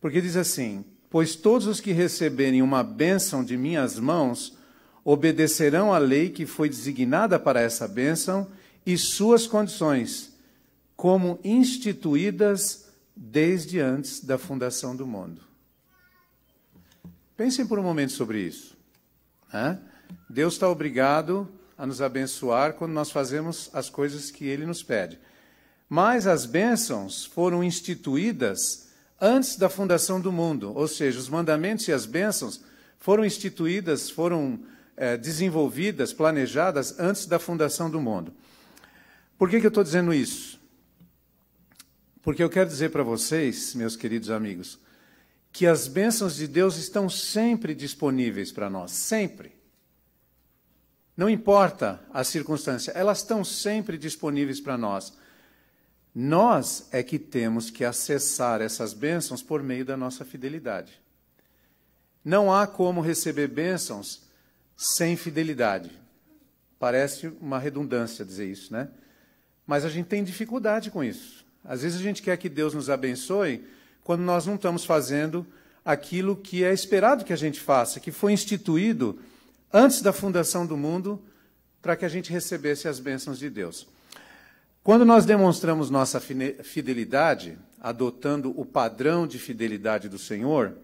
Porque diz assim: Pois todos os que receberem uma bênção de minhas mãos obedecerão à lei que foi designada para essa bênção e suas condições, como instituídas desde antes da fundação do mundo. Pensem por um momento sobre isso. Né? Deus está obrigado a nos abençoar quando nós fazemos as coisas que Ele nos pede. Mas as bênçãos foram instituídas antes da fundação do mundo, ou seja, os mandamentos e as bênçãos foram instituídas, foram é, desenvolvidas, planejadas antes da fundação do mundo. Por que, que eu estou dizendo isso? Porque eu quero dizer para vocês, meus queridos amigos, que as bênçãos de Deus estão sempre disponíveis para nós, sempre. Não importa a circunstância, elas estão sempre disponíveis para nós. Nós é que temos que acessar essas bênçãos por meio da nossa fidelidade. Não há como receber bênçãos sem fidelidade. Parece uma redundância dizer isso, né? Mas a gente tem dificuldade com isso. Às vezes a gente quer que Deus nos abençoe quando nós não estamos fazendo aquilo que é esperado que a gente faça, que foi instituído antes da fundação do mundo para que a gente recebesse as bênçãos de Deus. Quando nós demonstramos nossa fidelidade, adotando o padrão de fidelidade do Senhor,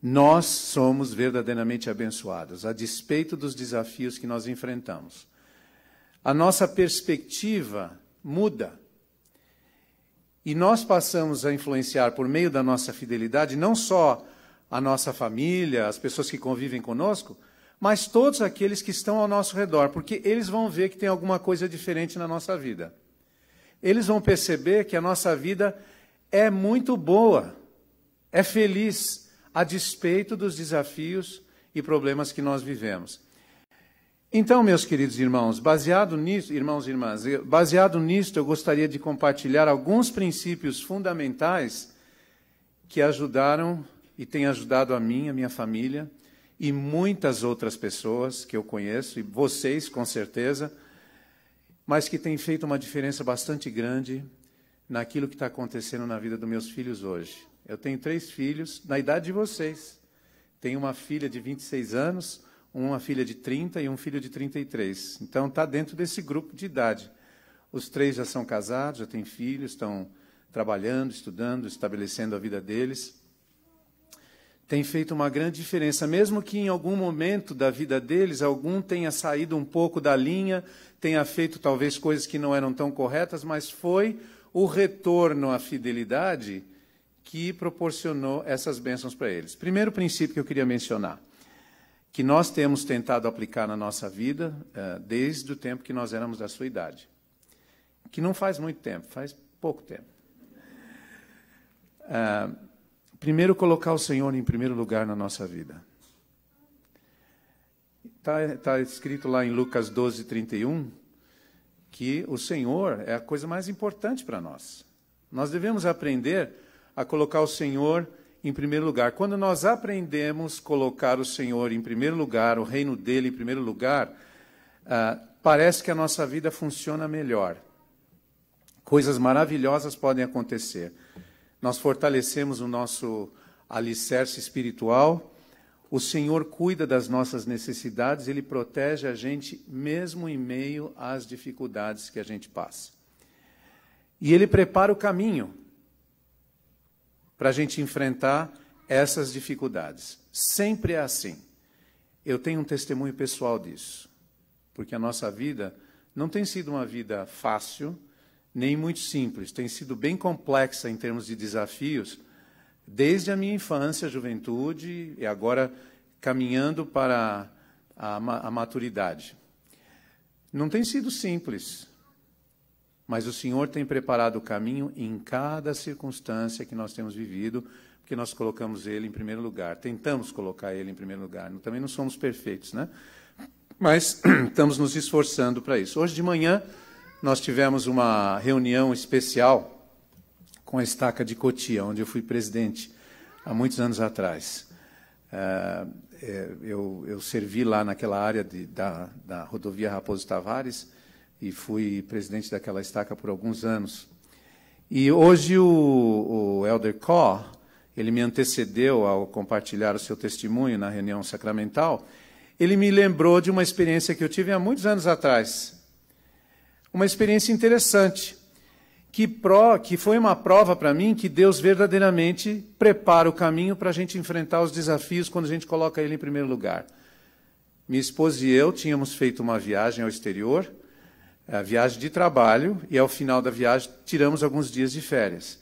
nós somos verdadeiramente abençoados, a despeito dos desafios que nós enfrentamos. A nossa perspectiva muda. E nós passamos a influenciar por meio da nossa fidelidade não só a nossa família, as pessoas que convivem conosco, mas todos aqueles que estão ao nosso redor, porque eles vão ver que tem alguma coisa diferente na nossa vida. Eles vão perceber que a nossa vida é muito boa, é feliz, a despeito dos desafios e problemas que nós vivemos. Então, meus queridos irmãos, baseado nisso, irmãos e irmãs, baseado nisto, eu gostaria de compartilhar alguns princípios fundamentais que ajudaram e têm ajudado a mim, a minha família e muitas outras pessoas que eu conheço e vocês, com certeza, mas que têm feito uma diferença bastante grande naquilo que está acontecendo na vida dos meus filhos hoje. Eu tenho três filhos na idade de vocês. Tenho uma filha de 26 anos uma filha de 30 e um filho de 33. Então está dentro desse grupo de idade. Os três já são casados, já têm filhos, estão trabalhando, estudando, estabelecendo a vida deles. Tem feito uma grande diferença, mesmo que em algum momento da vida deles algum tenha saído um pouco da linha, tenha feito talvez coisas que não eram tão corretas, mas foi o retorno à fidelidade que proporcionou essas bênçãos para eles. Primeiro princípio que eu queria mencionar: que nós temos tentado aplicar na nossa vida eh, desde o tempo que nós éramos da sua idade. Que não faz muito tempo, faz pouco tempo. Eh, primeiro, colocar o Senhor em primeiro lugar na nossa vida. Está tá escrito lá em Lucas 12, 31, que o Senhor é a coisa mais importante para nós. Nós devemos aprender a colocar o Senhor em primeiro lugar. Quando nós aprendemos colocar o Senhor em primeiro lugar, o reino dele em primeiro lugar, ah, parece que a nossa vida funciona melhor. Coisas maravilhosas podem acontecer. Nós fortalecemos o nosso alicerce espiritual. O Senhor cuida das nossas necessidades, ele protege a gente mesmo em meio às dificuldades que a gente passa. E ele prepara o caminho para a gente enfrentar essas dificuldades. Sempre é assim. Eu tenho um testemunho pessoal disso, porque a nossa vida não tem sido uma vida fácil, nem muito simples, tem sido bem complexa em termos de desafios, desde a minha infância, juventude e agora caminhando para a, a, maturidade. Não tem sido simples, mas o Senhor tem preparado o caminho em cada circunstância que nós temos vivido, porque nós colocamos Ele em primeiro lugar, tentamos colocar Ele em primeiro lugar. Também não somos perfeitos, né? Mas estamos nos esforçando para isso. Hoje de manhã nós tivemos uma reunião especial com a Estaca de Cotia, onde eu fui presidente há muitos anos atrás. Eh, eh, eu, eu servi lá naquela área de, da, da rodovia Raposo Tavares e fui presidente daquela estaca por alguns anos. E hoje o, o Elder Cor, ele me antecedeu ao compartilhar o seu testemunho na reunião sacramental, ele me lembrou de uma experiência que eu tive há muitos anos atrás. Uma experiência interessante, que, pro, que foi uma prova para mim que Deus verdadeiramente prepara o caminho para a gente enfrentar os desafios quando a gente coloca ele em primeiro lugar. Minha esposa e eu tínhamos feito uma viagem ao exterior é a viagem de trabalho e, ao final da viagem, tiramos alguns dias de férias.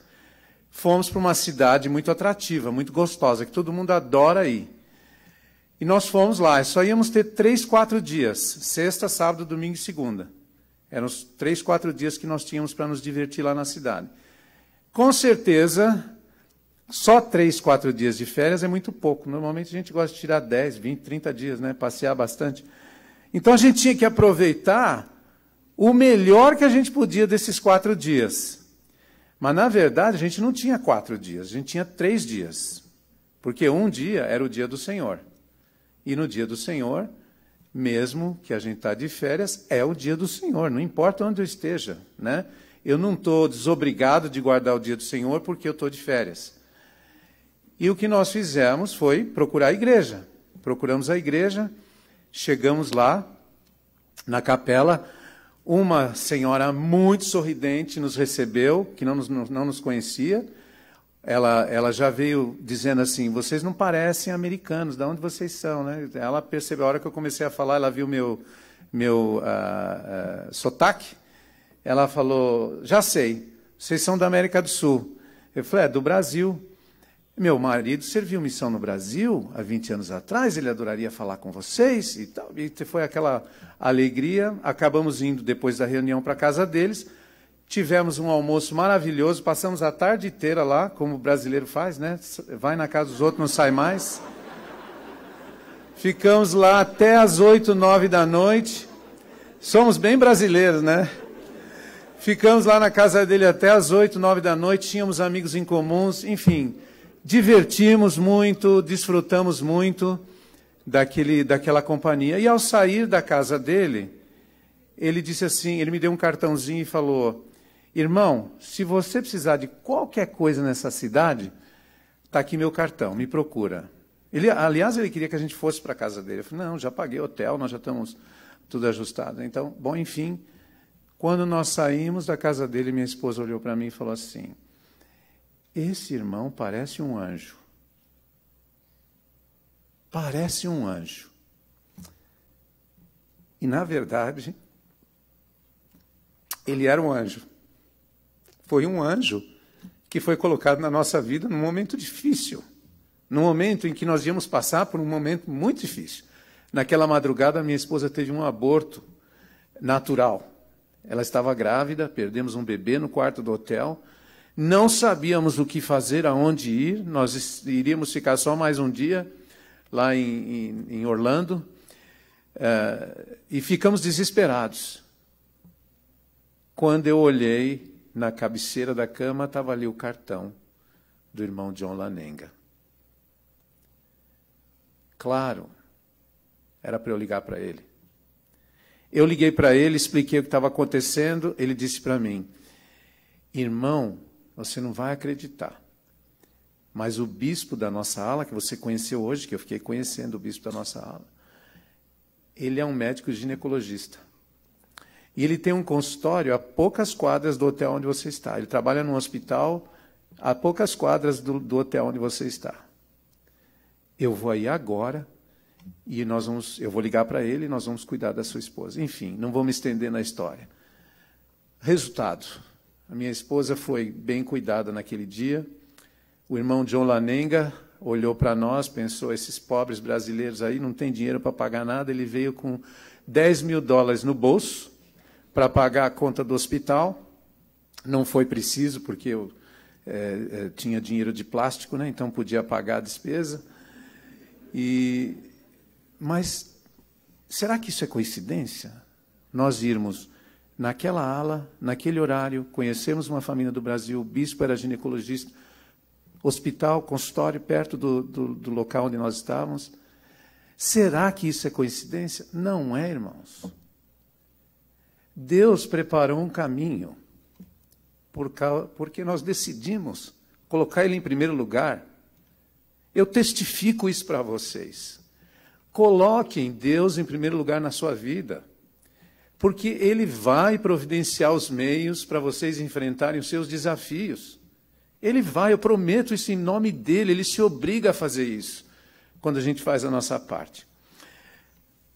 Fomos para uma cidade muito atrativa, muito gostosa, que todo mundo adora ir. E nós fomos lá, só íamos ter três, quatro dias: sexta, sábado, domingo e segunda. Eram os três, quatro dias que nós tínhamos para nos divertir lá na cidade. Com certeza, só três, quatro dias de férias é muito pouco. Normalmente a gente gosta de tirar 10, 20, 30 dias, né? passear bastante. Então a gente tinha que aproveitar o melhor que a gente podia desses quatro dias. Mas, na verdade, a gente não tinha quatro dias, a gente tinha três dias. Porque um dia era o dia do Senhor. E no dia do Senhor, mesmo que a gente está de férias, é o dia do Senhor, não importa onde eu esteja. Né? Eu não estou desobrigado de guardar o dia do Senhor porque eu estou de férias. E o que nós fizemos foi procurar a igreja. Procuramos a igreja, chegamos lá na capela uma senhora muito sorridente nos recebeu, que não nos, não nos conhecia. Ela, ela já veio dizendo assim: vocês não parecem americanos, de onde vocês são? Né? Ela percebeu, a hora que eu comecei a falar, ela viu meu, meu uh, uh, sotaque. Ela falou: já sei, vocês são da América do Sul. Eu falei: é do Brasil. Meu marido serviu missão no Brasil há 20 anos atrás, ele adoraria falar com vocês e tal. E foi aquela alegria. Acabamos indo depois da reunião para a casa deles. Tivemos um almoço maravilhoso, passamos a tarde inteira lá, como o brasileiro faz, né? Vai na casa dos outros, não sai mais. Ficamos lá até as 8, 9 da noite. Somos bem brasileiros, né? Ficamos lá na casa dele até as 8, 9 da noite, tínhamos amigos em comuns, enfim divertimos muito, desfrutamos muito daquele, daquela companhia. E ao sair da casa dele, ele disse assim, ele me deu um cartãozinho e falou: "Irmão, se você precisar de qualquer coisa nessa cidade, está aqui meu cartão, me procura". Ele, aliás, ele queria que a gente fosse para a casa dele. Eu falei: "Não, já paguei hotel, nós já estamos tudo ajustado". Então, bom, enfim, quando nós saímos da casa dele, minha esposa olhou para mim e falou assim: esse irmão parece um anjo. Parece um anjo. E, na verdade, ele era um anjo. Foi um anjo que foi colocado na nossa vida num momento difícil, num momento em que nós íamos passar por um momento muito difícil. Naquela madrugada, minha esposa teve um aborto natural. Ela estava grávida, perdemos um bebê no quarto do hotel não sabíamos o que fazer, aonde ir, nós iríamos ficar só mais um dia lá em, em, em Orlando, uh, e ficamos desesperados. Quando eu olhei na cabeceira da cama, estava ali o cartão do irmão John Lanenga. Claro, era para eu ligar para ele. Eu liguei para ele, expliquei o que estava acontecendo, ele disse para mim: Irmão, você não vai acreditar. Mas o bispo da nossa ala, que você conheceu hoje, que eu fiquei conhecendo o bispo da nossa ala, ele é um médico ginecologista. E ele tem um consultório a poucas quadras do hotel onde você está. Ele trabalha num hospital a poucas quadras do, do hotel onde você está. Eu vou aí agora e nós vamos, eu vou ligar para ele e nós vamos cuidar da sua esposa. Enfim, não vou me estender na história. Resultado: a minha esposa foi bem cuidada naquele dia. O irmão John Lanenga olhou para nós, pensou: esses pobres brasileiros aí não têm dinheiro para pagar nada. Ele veio com 10 mil dólares no bolso para pagar a conta do hospital. Não foi preciso, porque eu é, é, tinha dinheiro de plástico, né? então podia pagar a despesa. E... Mas será que isso é coincidência? Nós irmos naquela ala, naquele horário, conhecemos uma família do Brasil, o bispo era ginecologista, hospital, consultório perto do, do, do local onde nós estávamos. Será que isso é coincidência? Não é, irmãos. Deus preparou um caminho por causa, porque nós decidimos colocar Ele em primeiro lugar. Eu testifico isso para vocês. Coloquem Deus em primeiro lugar na sua vida porque ele vai providenciar os meios para vocês enfrentarem os seus desafios. Ele vai, eu prometo isso em nome dele, ele se obriga a fazer isso quando a gente faz a nossa parte.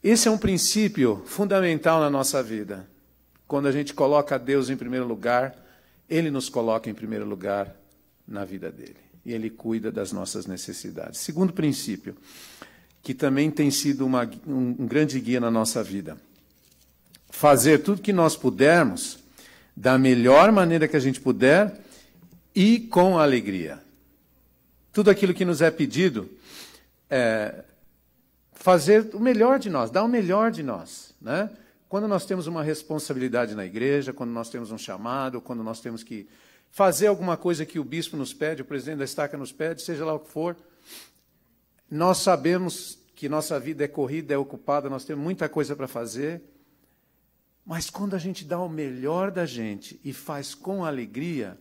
Esse é um princípio fundamental na nossa vida. Quando a gente coloca Deus em primeiro lugar, ele nos coloca em primeiro lugar na vida dele. E ele cuida das nossas necessidades. Segundo princípio, que também tem sido uma, um grande guia na nossa vida fazer tudo que nós pudermos, da melhor maneira que a gente puder e com alegria. Tudo aquilo que nos é pedido, é fazer o melhor de nós, dar o melhor de nós. Né? Quando nós temos uma responsabilidade na igreja, quando nós temos um chamado, quando nós temos que fazer alguma coisa que o bispo nos pede, o presidente da estaca nos pede, seja lá o que for, nós sabemos que nossa vida é corrida, é ocupada, nós temos muita coisa para fazer mas quando a gente dá o melhor da gente e faz com alegria,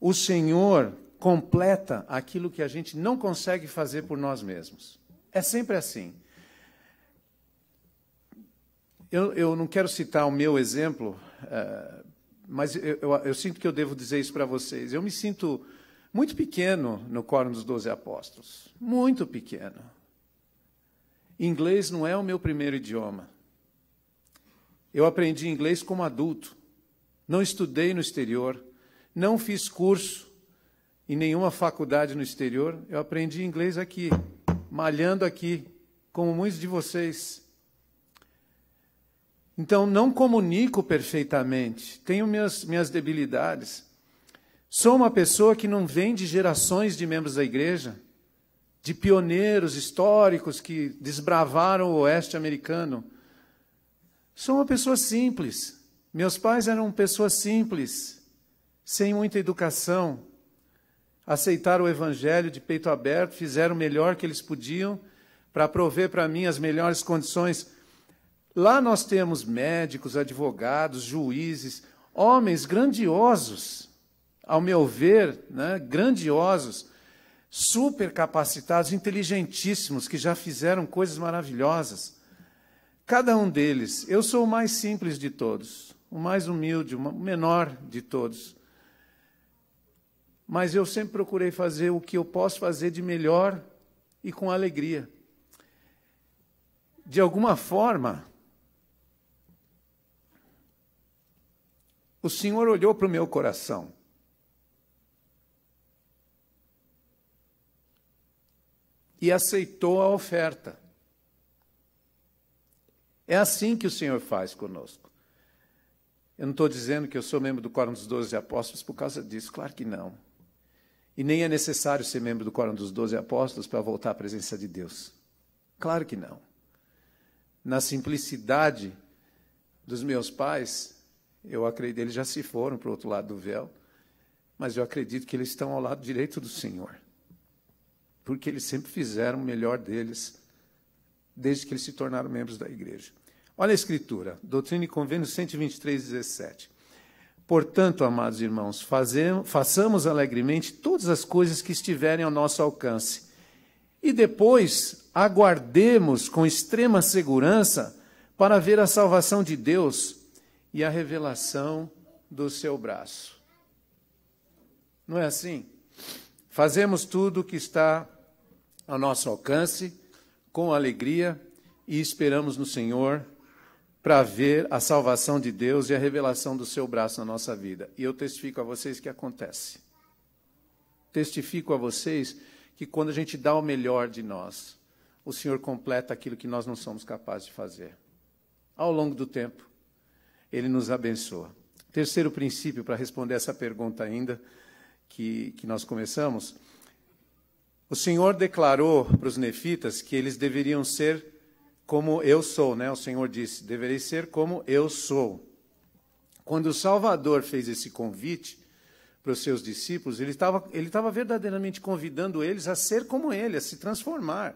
o Senhor completa aquilo que a gente não consegue fazer por nós mesmos. É sempre assim. Eu, eu não quero citar o meu exemplo, eh, mas eu, eu, eu, sinto que eu devo dizer isso para vocês. Eu me sinto muito pequeno no Quórum dos Doze Apóstolos. Muito pequeno. Inglês não é o meu primeiro idioma. Eu aprendi inglês como adulto. Não estudei no exterior, não fiz curso em nenhuma faculdade no exterior. Eu aprendi inglês aqui, malhando aqui, como muitos de vocês. Então, não comunico perfeitamente, tenho minhas, minhas debilidades. Sou uma pessoa que não vem de gerações de membros da igreja, de pioneiros históricos que desbravaram o oeste americano. Sou uma pessoa simples. Meus pais eram pessoas simples, sem muita educação. Aceitaram o evangelho de peito aberto, fizeram o melhor que eles podiam para prover para mim as melhores condições. Lá nós temos médicos, advogados, juízes, homens grandiosos, ao meu ver, né, grandiosos, super capacitados, inteligentíssimos, que já fizeram coisas maravilhosas. Cada um deles, eu sou o mais simples de todos, o mais humilde, o menor de todos. Mas eu sempre procurei fazer o que eu posso fazer de melhor e com alegria. De alguma forma, o Senhor olhou para o meu coração. E aceitou a oferta. É assim que o Senhor faz conosco. Eu não estou dizendo que eu sou membro do Quórum dos Doze Apóstolos por causa disso, claro que não. E nem é necessário ser membro do Quórum dos Doze Apóstolos para voltar à presença de Deus. Claro que não. Na simplicidade dos meus pais, eu acredito, eles já se foram para o outro lado do véu, mas eu acredito que eles estão ao lado direito do Senhor. Porque eles sempre fizeram o melhor deles, desde que eles se tornaram membros da igreja. Olha a Escritura, Doutrina e Convênio 123, 17. Portanto, amados irmãos, façamos alegremente todas as coisas que estiverem ao nosso alcance. E depois aguardemos com extrema segurança para ver a salvação de Deus e a revelação do seu braço. Não é assim? Fazemos tudo o que está ao nosso alcance, com alegria, e esperamos no Senhor para ver a salvação de Deus e a revelação do seu braço na nossa vida. E eu testifico a vocês que acontece. Testifico a vocês que quando a gente dá o melhor de nós, o Senhor completa aquilo que nós não somos capazes de fazer. Ao longo do tempo, Ele nos abençoa. Terceiro princípio, para responder essa pergunta ainda, que, que nós começamos, o Senhor declarou para os nefitas que eles deveriam ser como eu sou, né? O Senhor disse: deverei ser como eu sou. Quando o Salvador fez esse convite para os seus discípulos, ele estava ele estava verdadeiramente convidando eles a ser como ele, a se transformar,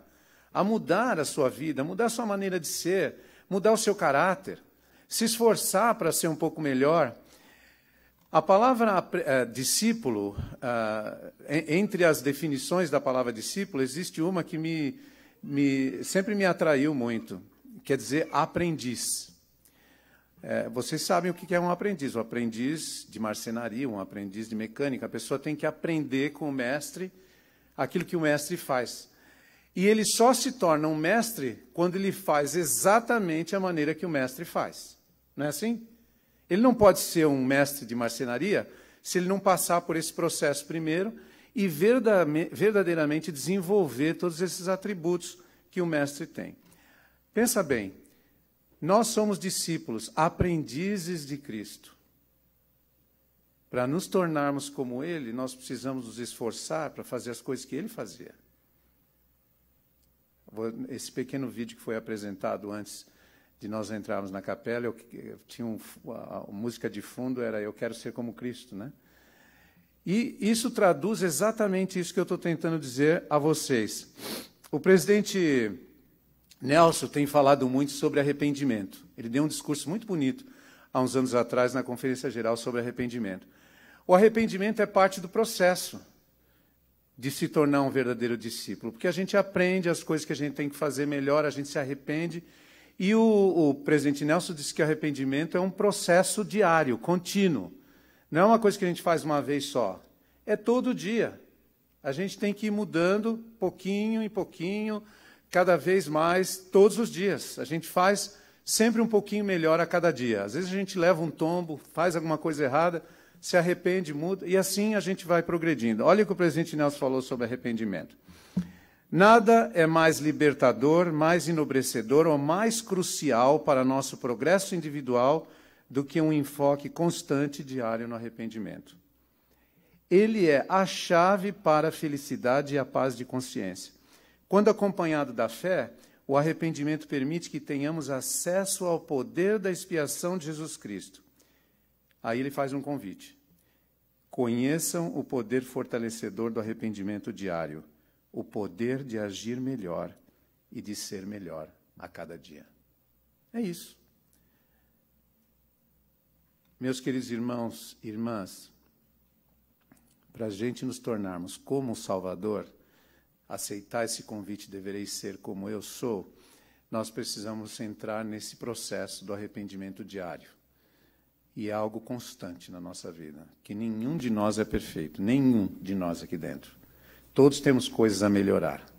a mudar a sua vida, a mudar a sua maneira de ser, mudar o seu caráter, se esforçar para ser um pouco melhor. A palavra é, discípulo, é, entre as definições da palavra discípulo, existe uma que me me, sempre me atraiu muito, quer dizer aprendiz. É, vocês sabem o que é um aprendiz. Um aprendiz de marcenaria, um aprendiz de mecânica. A pessoa tem que aprender com o mestre aquilo que o mestre faz. E ele só se torna um mestre quando ele faz exatamente a maneira que o mestre faz. Não é assim? Ele não pode ser um mestre de marcenaria se ele não passar por esse processo primeiro e verdadeiramente desenvolver todos esses atributos que o mestre tem. Pensa bem, nós somos discípulos, aprendizes de Cristo. Para nos tornarmos como Ele, nós precisamos nos esforçar para fazer as coisas que Ele fazia. Esse pequeno vídeo que foi apresentado antes de nós entrarmos na capela, eu, tinha um, a, a música de fundo era Eu quero ser como Cristo, né? E isso traduz exatamente isso que eu estou tentando dizer a vocês. O presidente Nelson tem falado muito sobre arrependimento. Ele deu um discurso muito bonito há uns anos atrás na Conferência Geral sobre Arrependimento. O arrependimento é parte do processo de se tornar um verdadeiro discípulo, porque a gente aprende as coisas que a gente tem que fazer melhor, a gente se arrepende. E o, o presidente Nelson disse que arrependimento é um processo diário, contínuo. Não é uma coisa que a gente faz uma vez só. É todo dia. A gente tem que ir mudando pouquinho em pouquinho, cada vez mais, todos os dias. A gente faz sempre um pouquinho melhor a cada dia. Às vezes a gente leva um tombo, faz alguma coisa errada, se arrepende, muda, e assim a gente vai progredindo. Olha o que o presidente Nelson falou sobre arrependimento. Nada é mais libertador, mais enobrecedor ou mais crucial para nosso progresso individual do que um enfoque constante diário no arrependimento. Ele é a chave para a felicidade e a paz de consciência. Quando acompanhado da fé, o arrependimento permite que tenhamos acesso ao poder da expiação de Jesus Cristo. Aí ele faz um convite. Conheçam o poder fortalecedor do arrependimento diário, o poder de agir melhor e de ser melhor a cada dia. É isso. Meus queridos irmãos e irmãs, para a gente nos tornarmos como o Salvador, aceitar esse convite, devereis ser como eu sou, nós precisamos entrar nesse processo do arrependimento diário. E é algo constante na nossa vida, que nenhum de nós é perfeito, nenhum de nós aqui dentro. Todos temos coisas a melhorar.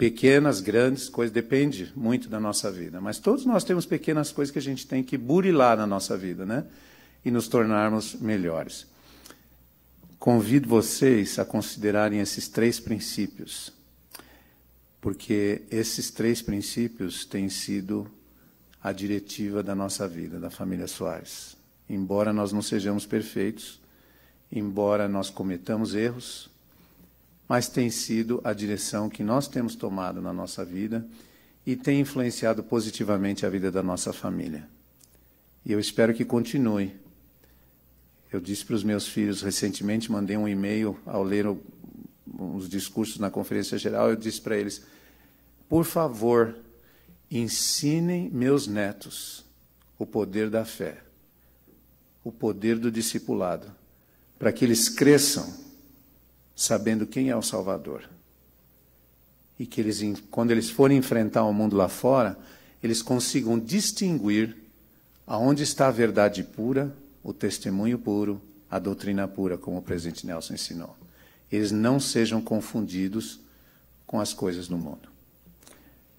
Pequenas, grandes coisas, depende muito da nossa vida. Mas todos nós temos pequenas coisas que a gente tem que burilar na nossa vida, né? E nos tornarmos melhores. Convido vocês a considerarem esses três princípios, porque esses três princípios têm sido a diretiva da nossa vida, da família Soares. Embora nós não sejamos perfeitos, embora nós cometamos erros, mas tem sido a direção que nós temos tomado na nossa vida e tem influenciado positivamente a vida da nossa família. E eu espero que continue. Eu disse para os meus filhos recentemente, mandei um e-mail ao ler o, uns discursos na conferência geral, eu disse para eles: por favor, ensinem meus netos o poder da fé, o poder do discipulado, para que eles cresçam sabendo quem é o Salvador. E que eles, quando eles forem enfrentar o mundo lá fora, eles consigam distinguir aonde está a verdade pura, o testemunho puro, a doutrina pura, como o presidente Nelson ensinou. Eles não sejam confundidos com as coisas do mundo.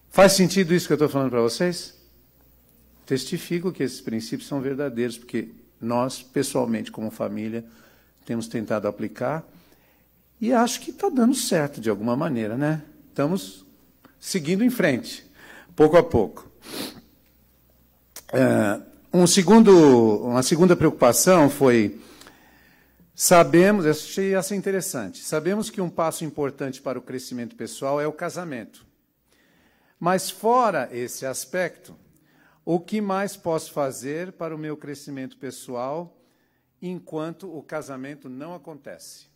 Faz sentido isso que eu estou falando para vocês? Testifico que esses princípios são verdadeiros, porque nós, pessoalmente, como família, temos tentado aplicar e acho que está dando certo de alguma maneira, né? Estamos seguindo em frente, pouco a pouco. É, um segundo, uma segunda preocupação foi sabemos, achei essa interessante. Sabemos que um passo importante para o crescimento pessoal é o casamento. Mas fora esse aspecto, o que mais posso fazer para o meu crescimento pessoal enquanto o casamento não acontece?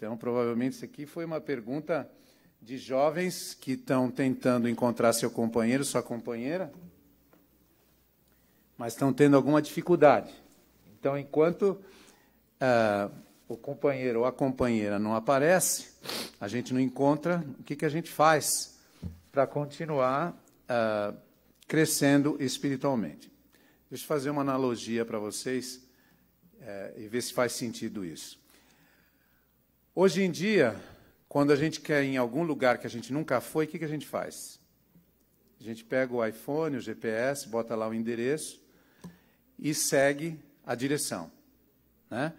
Então, provavelmente, isso aqui foi uma pergunta de jovens que estão tentando encontrar seu companheiro, sua companheira, mas estão tendo alguma dificuldade. Então, enquanto uh, o companheiro ou a companheira não aparece, a gente não encontra, o que, que a gente faz para continuar uh, crescendo espiritualmente? Deixa eu fazer uma analogia para vocês uh, e ver se faz sentido isso. Hoje em dia, quando a gente quer ir em algum lugar que a gente nunca foi, o que, que a gente faz? A gente pega o iPhone, o GPS, bota lá o endereço e segue a direção. Né?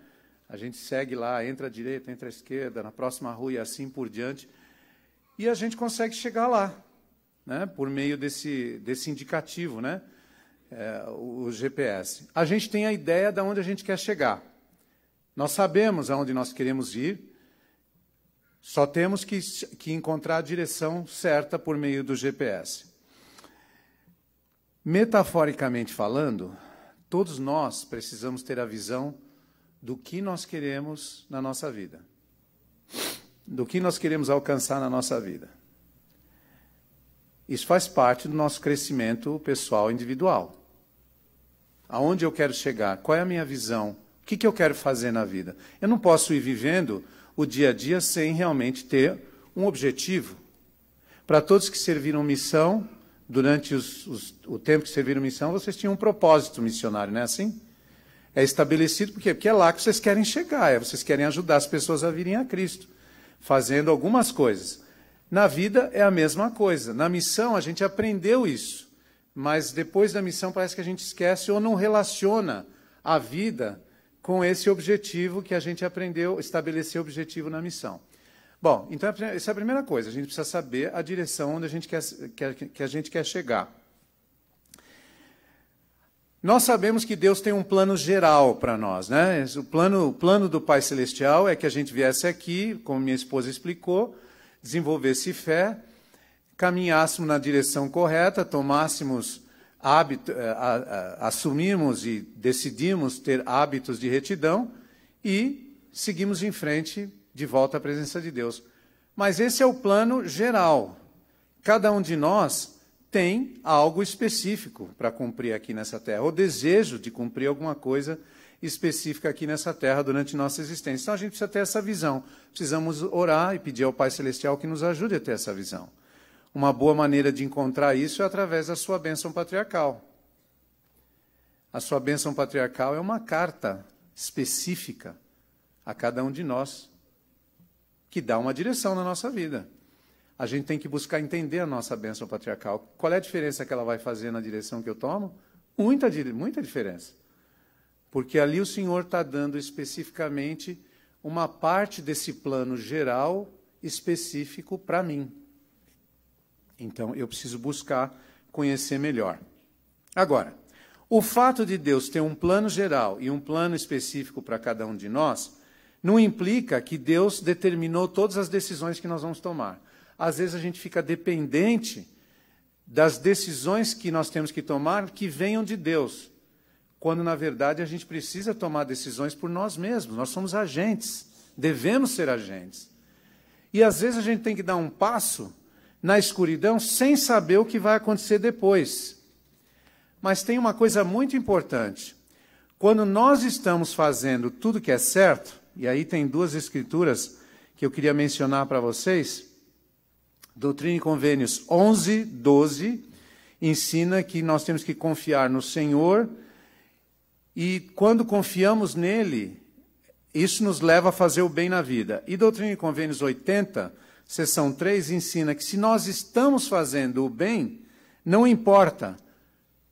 A gente segue lá, entra à direita, entra à esquerda, na próxima rua e assim por diante. E a gente consegue chegar lá, né? por meio desse, desse indicativo, né? É, o GPS. A gente tem a ideia de onde a gente quer chegar. Nós sabemos aonde nós queremos ir, só temos que, que encontrar a direção certa por meio do GPS. Metaforicamente falando, todos nós precisamos ter a visão do que nós queremos na nossa vida. Do que nós queremos alcançar na nossa vida. Isso faz parte do nosso crescimento pessoal individual. Aonde eu quero chegar? Qual é a minha visão? O que, que eu quero fazer na vida? Eu não posso ir vivendo o dia a dia sem realmente ter um objetivo. Para todos que serviram missão, durante os, os, o tempo que serviram missão, vocês tinham um propósito missionário, não é assim? É estabelecido por quê? Porque é lá que vocês querem chegar, é, vocês querem ajudar as pessoas a virem a Cristo, fazendo algumas coisas. Na vida é a mesma coisa. Na missão a gente aprendeu isso, mas depois da missão parece que a gente esquece ou não relaciona a vida com esse objetivo que a gente aprendeu, estabelecer objetivo na missão. Bom, então essa é a primeira coisa, a gente precisa saber a direção onde a gente quer, que, que a gente quer chegar. Nós sabemos que Deus tem um plano geral para nós, né? O plano, o plano do Pai Celestial é que a gente viesse aqui, como minha esposa explicou, desenvolvesse fé, caminhássemos na direção correta, tomássemos hábito, eh, a, a, assumimos e decidimos ter hábitos de retidão e seguimos em frente de volta à presença de Deus. Mas esse é o plano geral. Cada um de nós tem algo específico para cumprir aqui nessa terra, O desejo de cumprir alguma coisa específica aqui nessa terra durante nossa existência. Então a gente precisa ter essa visão. Precisamos orar e pedir ao Pai Celestial que nos ajude a ter essa visão. Uma boa maneira de encontrar isso é através da sua bênção patriarcal. A sua bênção patriarcal é uma carta específica a cada um de nós, que dá uma direção na nossa vida. A gente tem que buscar entender a nossa bênção patriarcal. Qual é a diferença que ela vai fazer na direção que eu tomo? Muita, muita diferença. Porque ali o Senhor está dando especificamente uma parte desse plano geral específico para mim. Então eu preciso buscar conhecer melhor. Agora, o fato de Deus ter um plano geral e um plano específico para cada um de nós não implica que Deus determinou todas as decisões que nós vamos tomar. Às vezes a gente fica dependente das decisões que nós temos que tomar que venham de Deus, quando na verdade a gente precisa tomar decisões por nós mesmos. Nós somos agentes, devemos ser agentes. E às vezes a gente tem que dar um passo na escuridão sem saber o que vai acontecer depois. Mas tem uma coisa muito importante. Quando nós estamos fazendo tudo que é certo, e aí tem duas escrituras que eu queria mencionar para vocês, Doutrina e Convênios 11, 12, ensina que nós temos que confiar no Senhor, e quando confiamos nele, isso nos leva a fazer o bem na vida. E Doutrina e Convênios 80 seção 3, ensina que se nós estamos fazendo o bem, não importa,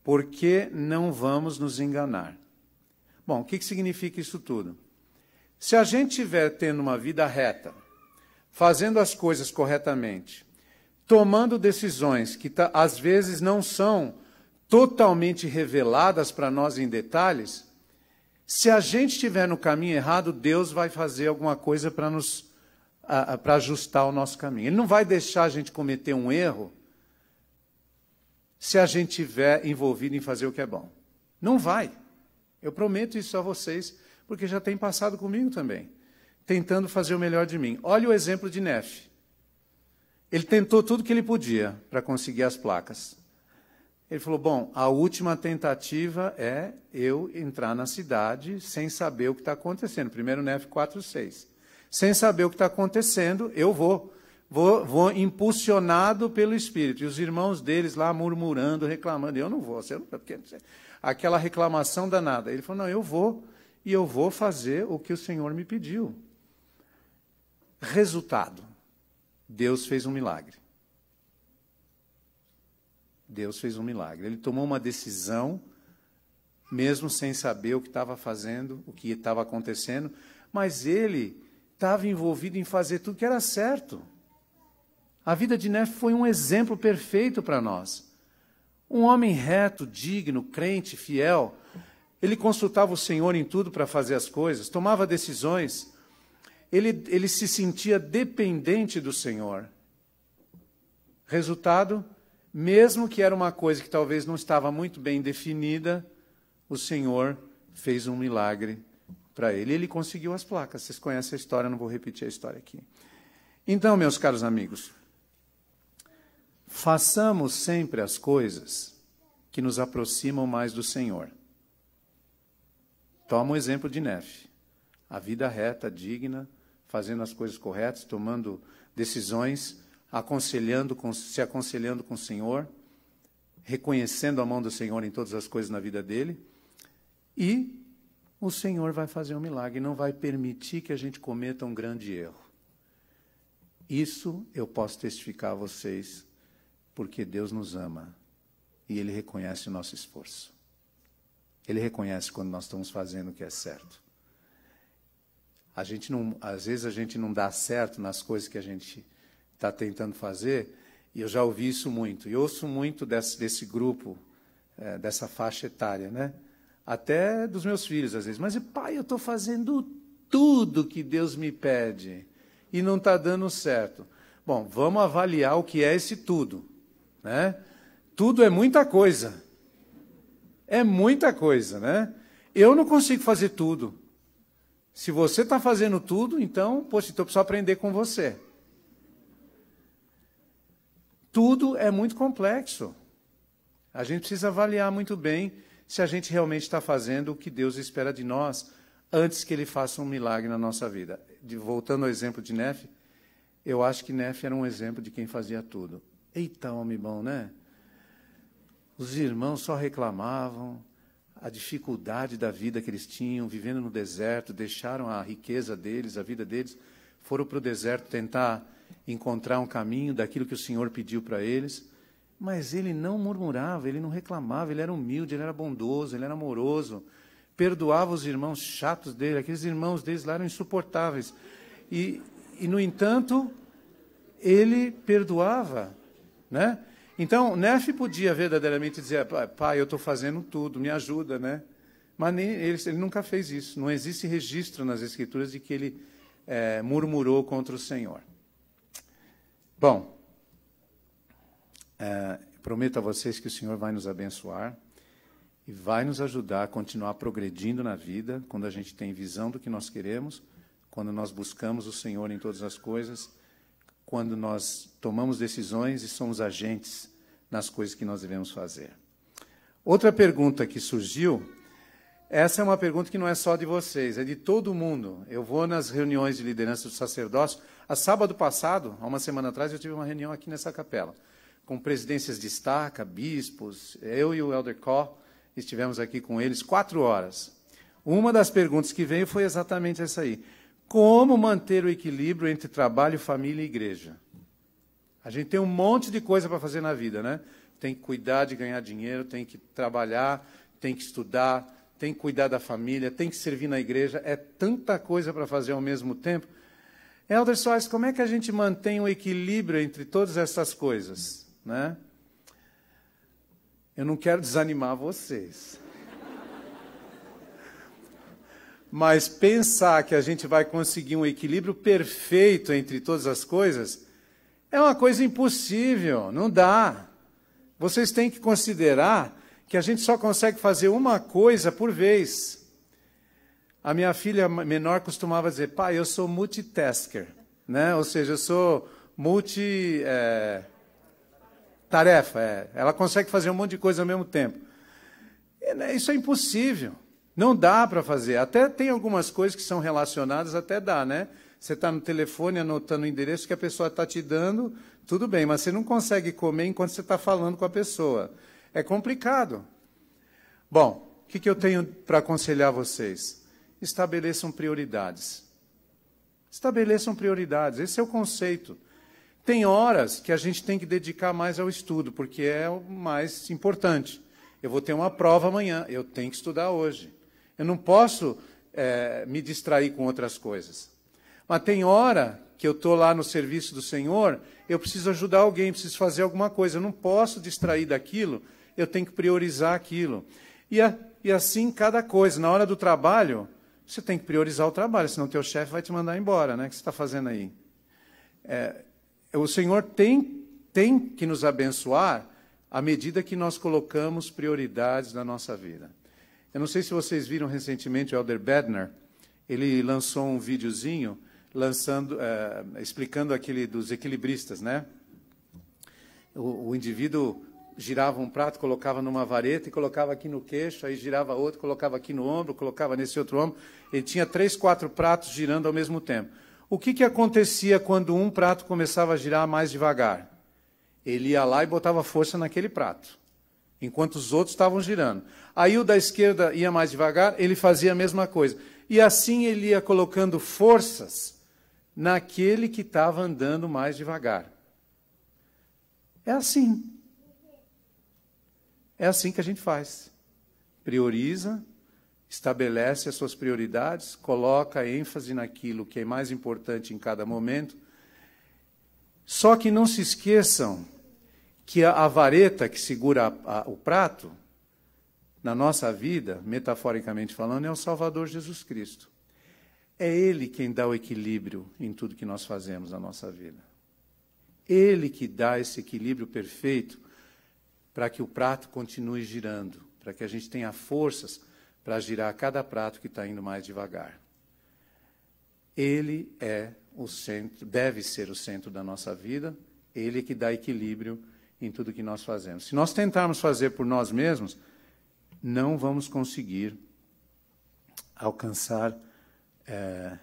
porque não vamos nos enganar. Bom, o que, que significa isso tudo? Se a gente estiver tendo uma vida reta, fazendo as coisas corretamente, tomando decisões que às vezes não são totalmente reveladas para nós em detalhes, se a gente estiver no caminho errado, Deus vai fazer alguma coisa para nos para ajustar o nosso caminho. Ele não vai deixar a gente cometer um erro se a gente tiver envolvido em fazer o que é bom. Não vai. Eu prometo isso a vocês, porque já tem passado comigo também, tentando fazer o melhor de mim. Olha o exemplo de Neff. Ele tentou tudo que ele podia para conseguir as placas. Ele falou: Bom, a última tentativa é eu entrar na cidade sem saber o que está acontecendo. Primeiro, Neff 4, 6 sem saber o que está acontecendo, eu vou. Vou, vou, impulsionado pelo Espírito. E os irmãos deles lá murmurando, reclamando. Eu não vou, você não, porque, aquela reclamação danada. Ele falou: Não, eu vou, e eu vou fazer o que o Senhor me pediu. Resultado: Deus fez um milagre. Deus fez um milagre. Ele tomou uma decisão, mesmo sem saber o que estava fazendo, o que estava acontecendo, mas ele estava envolvido em fazer tudo que era certo. A vida de Nefe foi um exemplo perfeito para nós. Um homem reto, digno, crente, fiel. Ele consultava o Senhor em tudo para fazer as coisas, tomava decisões. Ele, ele se sentia dependente do Senhor. Resultado: mesmo que era uma coisa que talvez não estava muito bem definida, o Senhor fez um milagre para ele. Ele conseguiu as placas. Vocês conhecem a história, não vou repetir a história aqui. Então, meus caros amigos, façamos sempre as coisas que nos aproximam mais do Senhor. Toma o exemplo de Nefe. A vida reta, digna, fazendo as coisas corretas, tomando decisões, aconselhando, se aconselhando com o Senhor, reconhecendo a mão do Senhor em todas as coisas na vida dele e o Senhor vai fazer um milagre, não vai permitir que a gente cometa um grande erro. Isso eu posso testificar a vocês, porque Deus nos ama e Ele reconhece o nosso esforço. Ele reconhece quando nós estamos fazendo o que é certo. A gente não, às vezes a gente não dá certo nas coisas que a gente está tentando fazer, e eu já ouvi isso muito. E ouço muito desse, desse grupo, é, dessa faixa etária, né? até dos meus filhos às vezes. Mas, pai, eu estou fazendo tudo que Deus me pede e não está dando certo. Bom, vamos avaliar o que é esse tudo. Né? Tudo é muita coisa. É muita coisa, né? Eu não consigo fazer tudo. Se você está fazendo tudo, então, poxa, então eu preciso aprender com você. Tudo é muito complexo. A gente precisa avaliar muito bem se a gente realmente está fazendo o que Deus espera de nós antes que Ele faça um milagre na nossa vida. De, voltando ao exemplo de Nefe, eu acho que Nefe era um exemplo de quem fazia tudo. Eita, homem bom, né? Os irmãos só reclamavam a dificuldade da vida que eles tinham, vivendo no deserto, deixaram a riqueza deles, a vida deles, foram para o deserto tentar encontrar um caminho daquilo que o Senhor pediu para eles. Mas ele não murmurava, ele não reclamava, ele era humilde, ele era bondoso, ele era amoroso, perdoava os irmãos chatos dele, aqueles irmãos deles lá eram insuportáveis. E, e no entanto, ele perdoava, né? Então, Nef podia verdadeiramente dizer, pai, eu estou fazendo tudo, me ajuda, né? Mas nem, ele, ele, nunca fez isso. Não existe registro nas Escrituras de que ele é, murmurou contra o Senhor. Bom, é, prometo a vocês que o Senhor vai nos abençoar e vai nos ajudar a continuar progredindo na vida quando a gente tem visão do que nós queremos, quando nós buscamos o Senhor em todas as coisas, quando nós tomamos decisões e somos agentes nas coisas que nós devemos fazer. Outra pergunta que surgiu, essa é uma pergunta que não é só de vocês, é de todo mundo. Eu vou nas reuniões de liderança do sacerdócio. A sábado passado, há uma semana atrás, eu tive uma reunião aqui nessa capela com presidências de estaca, bispos. Eu e o Elder Có estivemos aqui com eles quatro horas. Uma das perguntas que veio foi exatamente essa aí. Como manter o equilíbrio entre trabalho, família e igreja? A gente tem um monte de coisa para fazer na vida, né? Tem que cuidar de ganhar dinheiro, tem que trabalhar, tem que estudar, tem que cuidar da família, tem que servir na igreja. É tanta coisa para fazer ao mesmo tempo. Helder Soares, como é que a gente mantém o equilíbrio entre todas essas coisas? né? Eu não quero desanimar vocês. Mas pensar que a gente vai conseguir um equilíbrio perfeito entre todas as coisas é uma coisa impossível, não dá. Vocês têm que considerar que a gente só consegue fazer uma coisa por vez. A minha filha menor costumava dizer, pai, eu sou multitasker, né? ou seja, eu sou multi. É Tarefa, é. Ela consegue fazer um monte de coisa ao mesmo tempo. Né, isso é impossível. Não dá para fazer. Até tem algumas coisas que são relacionadas, até dá, né? Você está no telefone anotando o endereço que a pessoa está te dando, tudo bem, mas você não consegue comer enquanto você está falando com a pessoa. É complicado. Bom, o que, que eu tenho para aconselhar vocês? Estabeleçam prioridades. Estabeleçam prioridades. Esse é o conceito. Tem horas que a gente tem que dedicar mais ao estudo, porque é o mais importante. Eu vou ter uma prova amanhã, eu tenho que estudar hoje. Eu não posso é, me distrair com outras coisas. Mas tem hora que eu estou lá no serviço do Senhor, eu preciso ajudar alguém, preciso fazer alguma coisa. Eu não posso distrair daquilo, eu tenho que priorizar aquilo. E, a, e assim cada coisa. Na hora do trabalho, você tem que priorizar o trabalho, senão o teu chefe vai te mandar embora, né? O que você está fazendo aí? É, o Senhor tem, tem que nos abençoar à medida que nós colocamos prioridades na nossa vida. Eu não sei se vocês viram recentemente o Elder Bednar, ele lançou um videozinho lançando, uh, explicando aquele dos equilibristas, né? O, o, indivíduo girava um prato, colocava numa vareta e colocava aqui no queixo, aí girava outro, colocava aqui no ombro, colocava nesse outro ombro. Ele tinha três, quatro pratos girando ao mesmo tempo. O que, que acontecia quando um prato começava a girar mais devagar? Ele ia lá e botava força naquele prato, enquanto os outros estavam girando. Aí o da esquerda ia mais devagar, ele fazia a mesma coisa. E assim ele ia colocando forças naquele que estava andando mais devagar. É assim. É assim que a gente faz. Prioriza, estabelece as suas prioridades, coloca ênfase naquilo que é mais importante em cada momento. Só que não se esqueçam que a, a vareta que segura a, a, o prato, na nossa vida, metaforicamente falando, é o Salvador Jesus Cristo. É Ele quem dá o equilíbrio em tudo que nós fazemos na nossa vida. Ele que dá esse equilíbrio perfeito para que o prato continue girando, para que a gente tenha forças para girar cada prato que está indo mais devagar. Ele é o centro, deve ser o centro da nossa vida, ele é que dá equilíbrio em tudo que nós fazemos. Se nós tentarmos fazer por nós mesmos, não vamos conseguir alcançar é,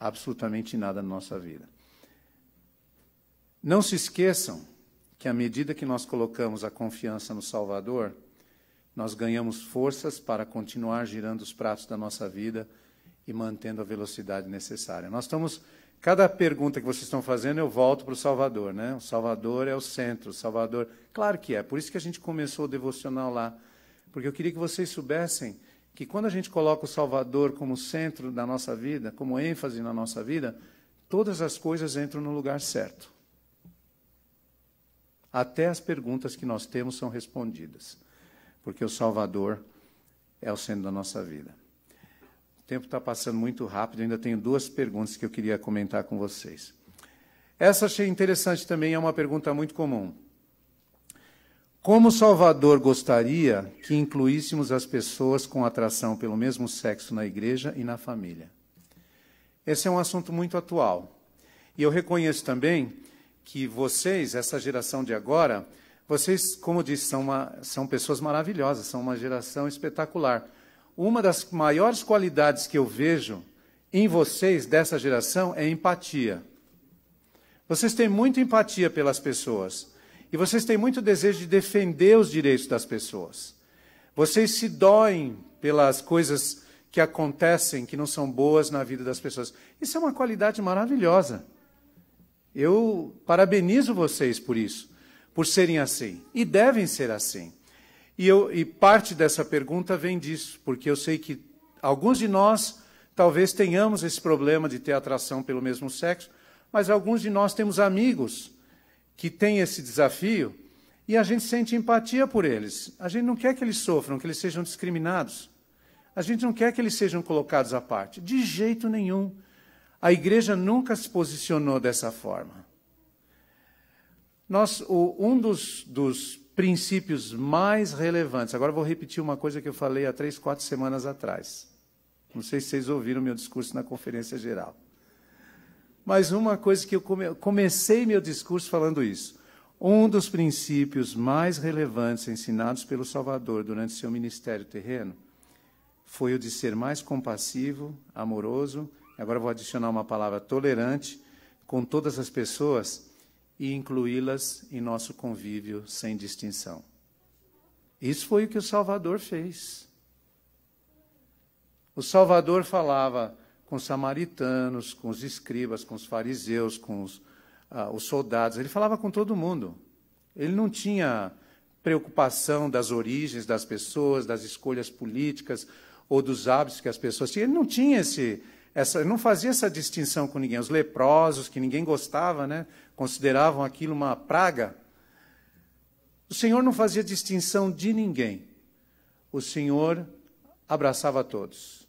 absolutamente nada na nossa vida. Não se esqueçam que à medida que nós colocamos a confiança no Salvador, nós ganhamos forças para continuar girando os pratos da nossa vida e mantendo a velocidade necessária. Nós estamos. Cada pergunta que vocês estão fazendo, eu volto para o Salvador, né? O Salvador é o centro, o Salvador. Claro que é, por isso que a gente começou o devocional lá. Porque eu queria que vocês soubessem que quando a gente coloca o Salvador como centro da nossa vida, como ênfase na nossa vida, todas as coisas entram no lugar certo. Até as perguntas que nós temos são respondidas porque o Salvador é o centro da nossa vida. O tempo está passando muito rápido, ainda tenho duas perguntas que eu queria comentar com vocês. Essa achei interessante também, é uma pergunta muito comum. Como o Salvador gostaria que incluíssemos as pessoas com atração pelo mesmo sexo na igreja e na família? Esse é um assunto muito atual. E eu reconheço também que vocês, essa geração de agora, vocês, como disse, são, uma, são pessoas maravilhosas, são uma geração espetacular. Uma das maiores qualidades que eu vejo em vocês dessa geração é empatia. Vocês têm muita empatia pelas pessoas e vocês têm muito desejo de defender os direitos das pessoas. Vocês se doem pelas coisas que acontecem que não são boas na vida das pessoas. Isso é uma qualidade maravilhosa. Eu parabenizo vocês por isso por serem assim. E devem ser assim. E, eu, e parte dessa pergunta vem disso, porque eu sei que alguns de nós talvez tenhamos esse problema de ter atração pelo mesmo sexo, mas alguns de nós temos amigos que têm esse desafio e a gente sente empatia por eles. A gente não quer que eles sofram, que eles sejam discriminados. A gente não quer que eles sejam colocados à parte, de jeito nenhum. A igreja nunca se posicionou dessa forma. Nós, o, um dos, dos princípios mais relevantes, agora vou repetir uma coisa que eu falei há três, quatro semanas atrás. Não sei se vocês ouviram meu discurso na conferência geral. Mas uma coisa que eu come, comecei meu discurso falando isso. Um dos princípios mais relevantes ensinados pelo Salvador durante seu ministério terreno foi o de ser mais compassivo, amoroso, agora vou adicionar uma palavra tolerante com todas as pessoas e incluí-las em nosso convívio sem distinção. Isso foi o que o Salvador fez. O Salvador falava com os samaritanos, com os escribas, com os fariseus, com os, ah, os soldados, ele falava com todo mundo. Ele não tinha preocupação das origens das pessoas, das escolhas políticas ou dos hábitos que as pessoas tinham. Ele não tinha esse, essa, não fazia essa distinção com ninguém. Os leprosos, que ninguém gostava, né, consideravam aquilo uma praga. O Senhor não fazia distinção de ninguém. O Senhor abraçava todos,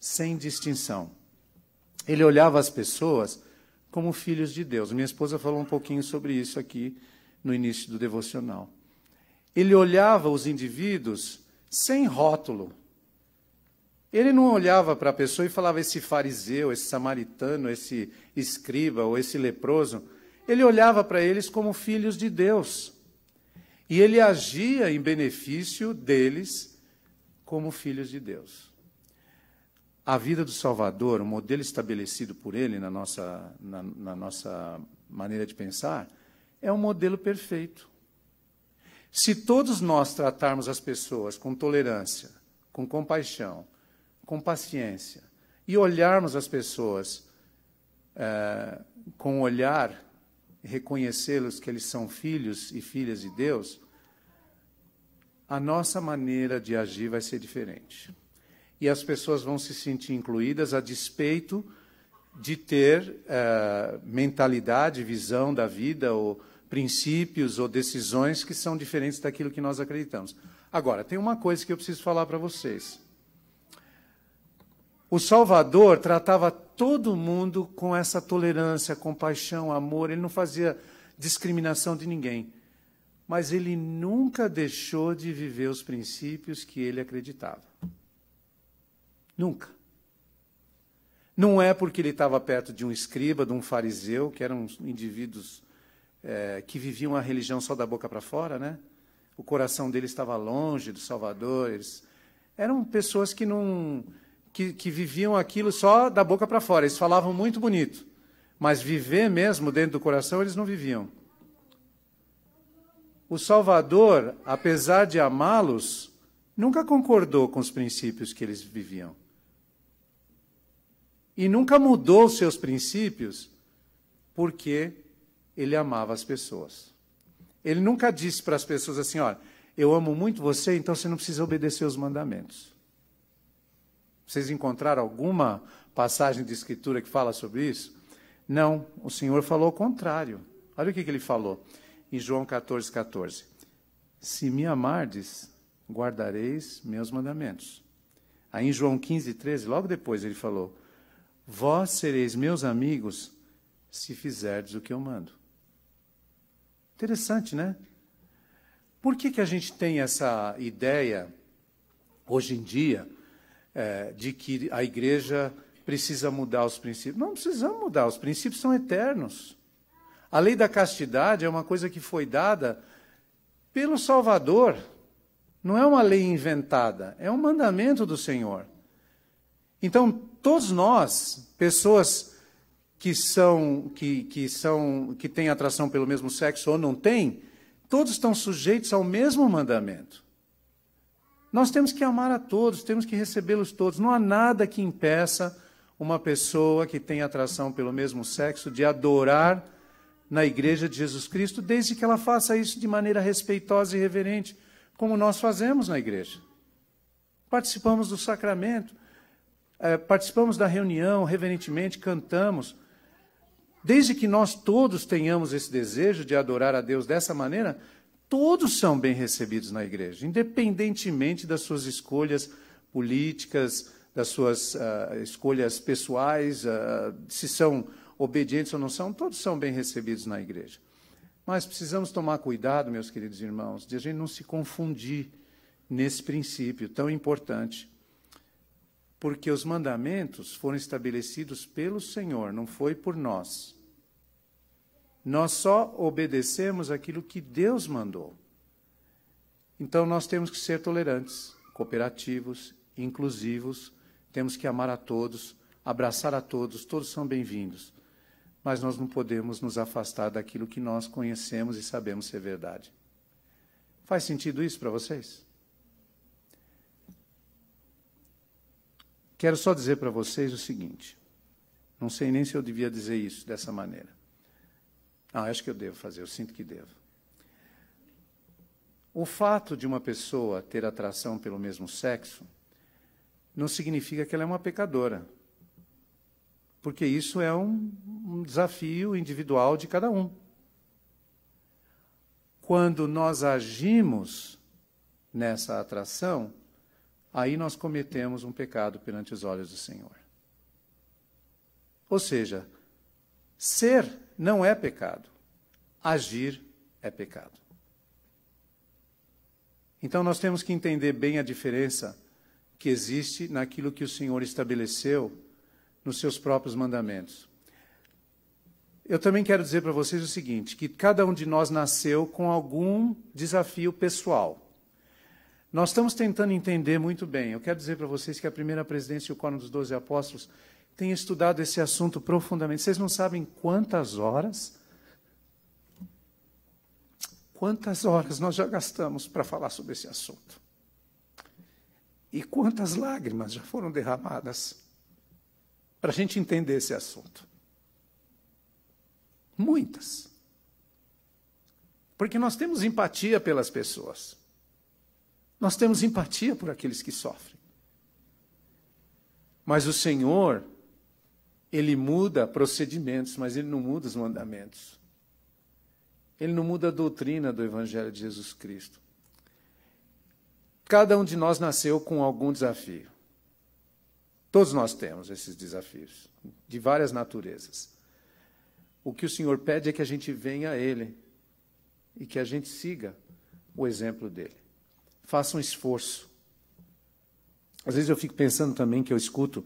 sem distinção. Ele olhava as pessoas como filhos de Deus. Minha esposa falou um pouquinho sobre isso aqui no início do devocional. Ele olhava os indivíduos sem rótulo. Ele não olhava para a pessoa e falava esse fariseu, esse samaritano, esse escriba ou esse leproso. Ele olhava para eles como filhos de Deus. E ele agia em benefício deles como filhos de Deus. A vida do Salvador, o modelo estabelecido por ele na nossa, na, na nossa maneira de pensar, é um modelo perfeito. Se todos nós tratarmos as pessoas com tolerância, com compaixão, com paciência e olharmos as pessoas é, com olhar, reconhecê-los que eles são filhos e filhas de Deus, a nossa maneira de agir vai ser diferente. E as pessoas vão se sentir incluídas a despeito de ter é, mentalidade, visão da vida, ou princípios ou decisões que são diferentes daquilo que nós acreditamos. Agora, tem uma coisa que eu preciso falar para vocês. O Salvador tratava todo mundo com essa tolerância, compaixão, amor. Ele não fazia discriminação de ninguém. Mas ele nunca deixou de viver os princípios que ele acreditava. Nunca. Não é porque ele estava perto de um escriba, de um fariseu, que eram indivíduos é, que viviam a religião só da boca para fora, né? O coração dele estava longe do Salvador. Eles eram pessoas que não que, que viviam aquilo só da boca para fora. Eles falavam muito bonito, mas viver mesmo dentro do coração eles não viviam. O Salvador, apesar de amá-los, nunca concordou com os princípios que eles viviam. E nunca mudou os seus princípios porque ele amava as pessoas. Ele nunca disse para as pessoas assim: olha, eu amo muito você, então você não precisa obedecer os mandamentos. Vocês encontraram alguma passagem de escritura que fala sobre isso? Não, o Senhor falou o contrário. Olha o que, que ele falou em João 14, 14. Se me amardes, guardareis meus mandamentos. Aí em João 15, 13, logo depois ele falou: Vós sereis meus amigos se fizerdes o que eu mando. Interessante, né? Por que, que a gente tem essa ideia, hoje em dia, é, de que a igreja precisa mudar os princípios. Não precisamos mudar, os princípios são eternos. A lei da castidade é uma coisa que foi dada pelo Salvador. Não é uma lei inventada, é um mandamento do Senhor. Então, todos nós, pessoas que são que, que são que têm atração pelo mesmo sexo ou não têm, todos estão sujeitos ao mesmo mandamento. Nós temos que amar a todos, temos que recebê-los todos. Não há nada que impeça uma pessoa que tem atração pelo mesmo sexo de adorar na igreja de Jesus Cristo, desde que ela faça isso de maneira respeitosa e reverente, como nós fazemos na igreja. Participamos do sacramento, é, participamos da reunião reverentemente, cantamos. Desde que nós todos tenhamos esse desejo de adorar a Deus dessa maneira, todos são bem recebidos na igreja, independentemente das suas escolhas políticas, das suas uh, escolhas pessoais, uh, se são obedientes ou não são, todos são bem recebidos na igreja. Mas precisamos tomar cuidado, meus queridos irmãos, de a gente não se confundir nesse princípio tão importante. Porque os mandamentos foram estabelecidos pelo Senhor, não foi por nós. Nós só obedecemos aquilo que Deus mandou. Então nós temos que ser tolerantes, cooperativos, inclusivos, temos que amar a todos, abraçar a todos, todos são bem-vindos. Mas nós não podemos nos afastar daquilo que nós conhecemos e sabemos ser verdade. Faz sentido isso para vocês? Quero só dizer para vocês o seguinte: não sei nem se eu devia dizer isso dessa maneira. Ah, acho que eu devo fazer, eu sinto que devo. O fato de uma pessoa ter atração pelo mesmo sexo não significa que ela é uma pecadora. Porque isso é um, um desafio individual de cada um. Quando nós agimos nessa atração, aí nós cometemos um pecado perante os olhos do Senhor. Ou seja, ser não é pecado. Agir é pecado. Então nós temos que entender bem a diferença que existe naquilo que o Senhor estabeleceu nos seus próprios mandamentos. Eu também quero dizer para vocês o seguinte, que cada um de nós nasceu com algum desafio pessoal. Nós estamos tentando entender muito bem. Eu quero dizer para vocês que a primeira presidência e o Corno dos Doze Apóstolos tem estudado esse assunto profundamente. Vocês não sabem quantas horas. Quantas horas nós já gastamos para falar sobre esse assunto? E quantas lágrimas já foram derramadas para a gente entender esse assunto? Muitas. Porque nós temos empatia pelas pessoas. Nós temos empatia por aqueles que sofrem. Mas o Senhor ele muda procedimentos, mas ele não muda os mandamentos. Ele não muda a doutrina do Evangelho de Jesus Cristo. Cada um de nós nasceu com algum desafio. Todos nós temos esses desafios, de várias naturezas. O que o Senhor pede é que a gente venha a Ele e que a gente siga o exemplo dele. Faça um esforço. Às vezes eu fico pensando também que eu escuto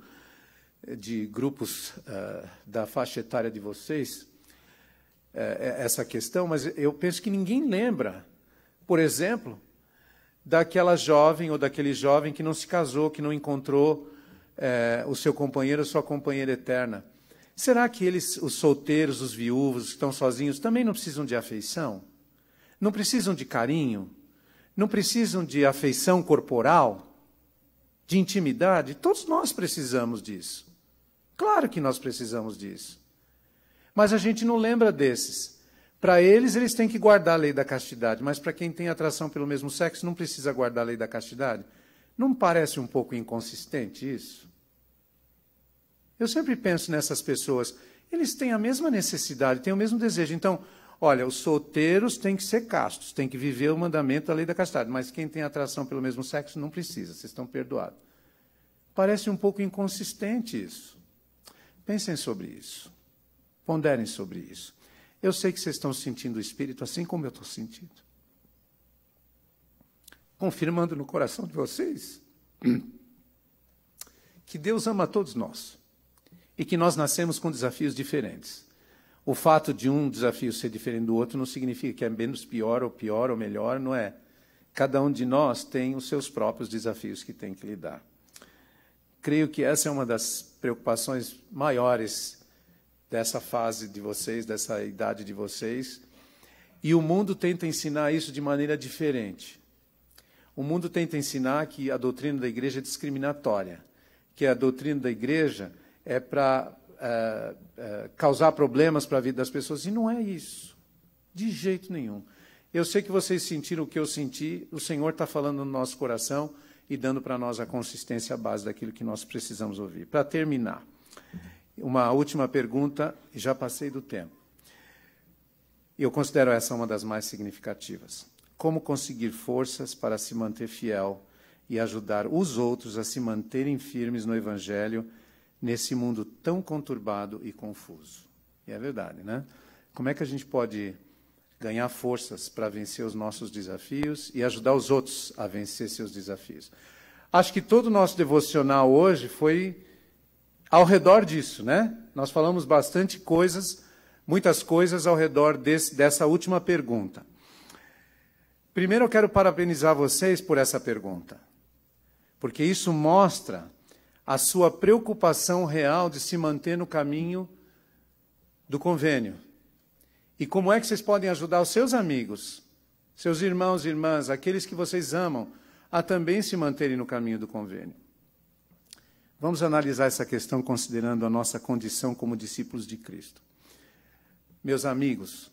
de grupos uh, da faixa etária de vocês uh, essa questão, mas eu penso que ninguém lembra, por exemplo, daquela jovem ou daquele jovem que não se casou, que não encontrou uh, o seu companheiro ou sua companheira eterna. Será que eles, os solteiros, os viúvos, que estão sozinhos, também não precisam de afeição? Não precisam de carinho? Não precisam de afeição corporal? De intimidade? Todos nós precisamos disso. Claro que nós precisamos disso. Mas a gente não lembra desses. Para eles, eles têm que guardar a lei da castidade, mas para quem tem atração pelo mesmo sexo, não precisa guardar a lei da castidade? Não parece um pouco inconsistente isso? Eu sempre penso nessas pessoas. Eles têm a mesma necessidade, têm o mesmo desejo. Então, olha, os solteiros têm que ser castos, têm que viver o mandamento da lei da castidade, mas quem tem atração pelo mesmo sexo não precisa, vocês estão perdoados. Parece um pouco inconsistente isso. Pensem sobre isso. Ponderem sobre isso. Eu sei que vocês estão sentindo o Espírito assim como eu estou sentindo. Confirmando no coração de vocês que Deus ama todos nós e que nós nascemos com desafios diferentes. O fato de um desafio ser diferente do outro não significa que é menos pior ou pior ou melhor, não é. Cada um de nós tem os seus próprios desafios que tem que lidar. Creio que essa é uma das preocupações maiores dessa fase de vocês, dessa idade de vocês. E o mundo tenta ensinar isso de maneira diferente. O mundo tenta ensinar que a doutrina da igreja é discriminatória, que a doutrina da igreja é para é, é, causar problemas para a vida das pessoas. E não é isso, de jeito nenhum. Eu sei que vocês sentiram o que eu senti, o Senhor está falando no nosso coração e dando para nós a consistência base daquilo que nós precisamos ouvir. Para terminar, uma última pergunta, e já passei do tempo. Eu considero essa uma das mais significativas. Como conseguir forças para se manter fiel e ajudar os outros a se manterem firmes no Evangelho nesse mundo tão conturbado e confuso? E é verdade, né? Como é que a gente pode ganhar forças para vencer os nossos desafios e ajudar os outros a vencer seus desafios. Acho que todo o nosso devocional hoje foi ao redor disso, né? Nós falamos bastante coisas, muitas coisas ao redor desse, dessa última pergunta. Primeiro, eu quero parabenizar vocês por essa pergunta, porque isso mostra a sua preocupação real de se manter no caminho do convênio, e como é que vocês podem ajudar os seus amigos, seus irmãos e irmãs, aqueles que vocês amam, a também se manterem no caminho do convênio? Vamos analisar essa questão considerando a nossa condição como discípulos de Cristo. Meus amigos,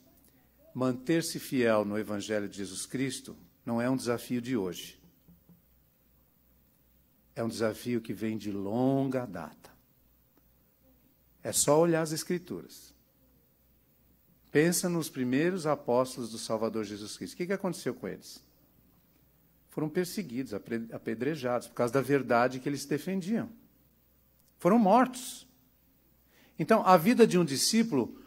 manter-se fiel no Evangelho de Jesus Cristo não é um desafio de hoje. É um desafio que vem de longa data. É só olhar as Escrituras. Pensa nos primeiros apóstolos do Salvador Jesus Cristo. O que, aconteceu com eles? Foram perseguidos, apedrejados, por causa da verdade que eles defendiam. Foram mortos. Então, a vida de um discípulo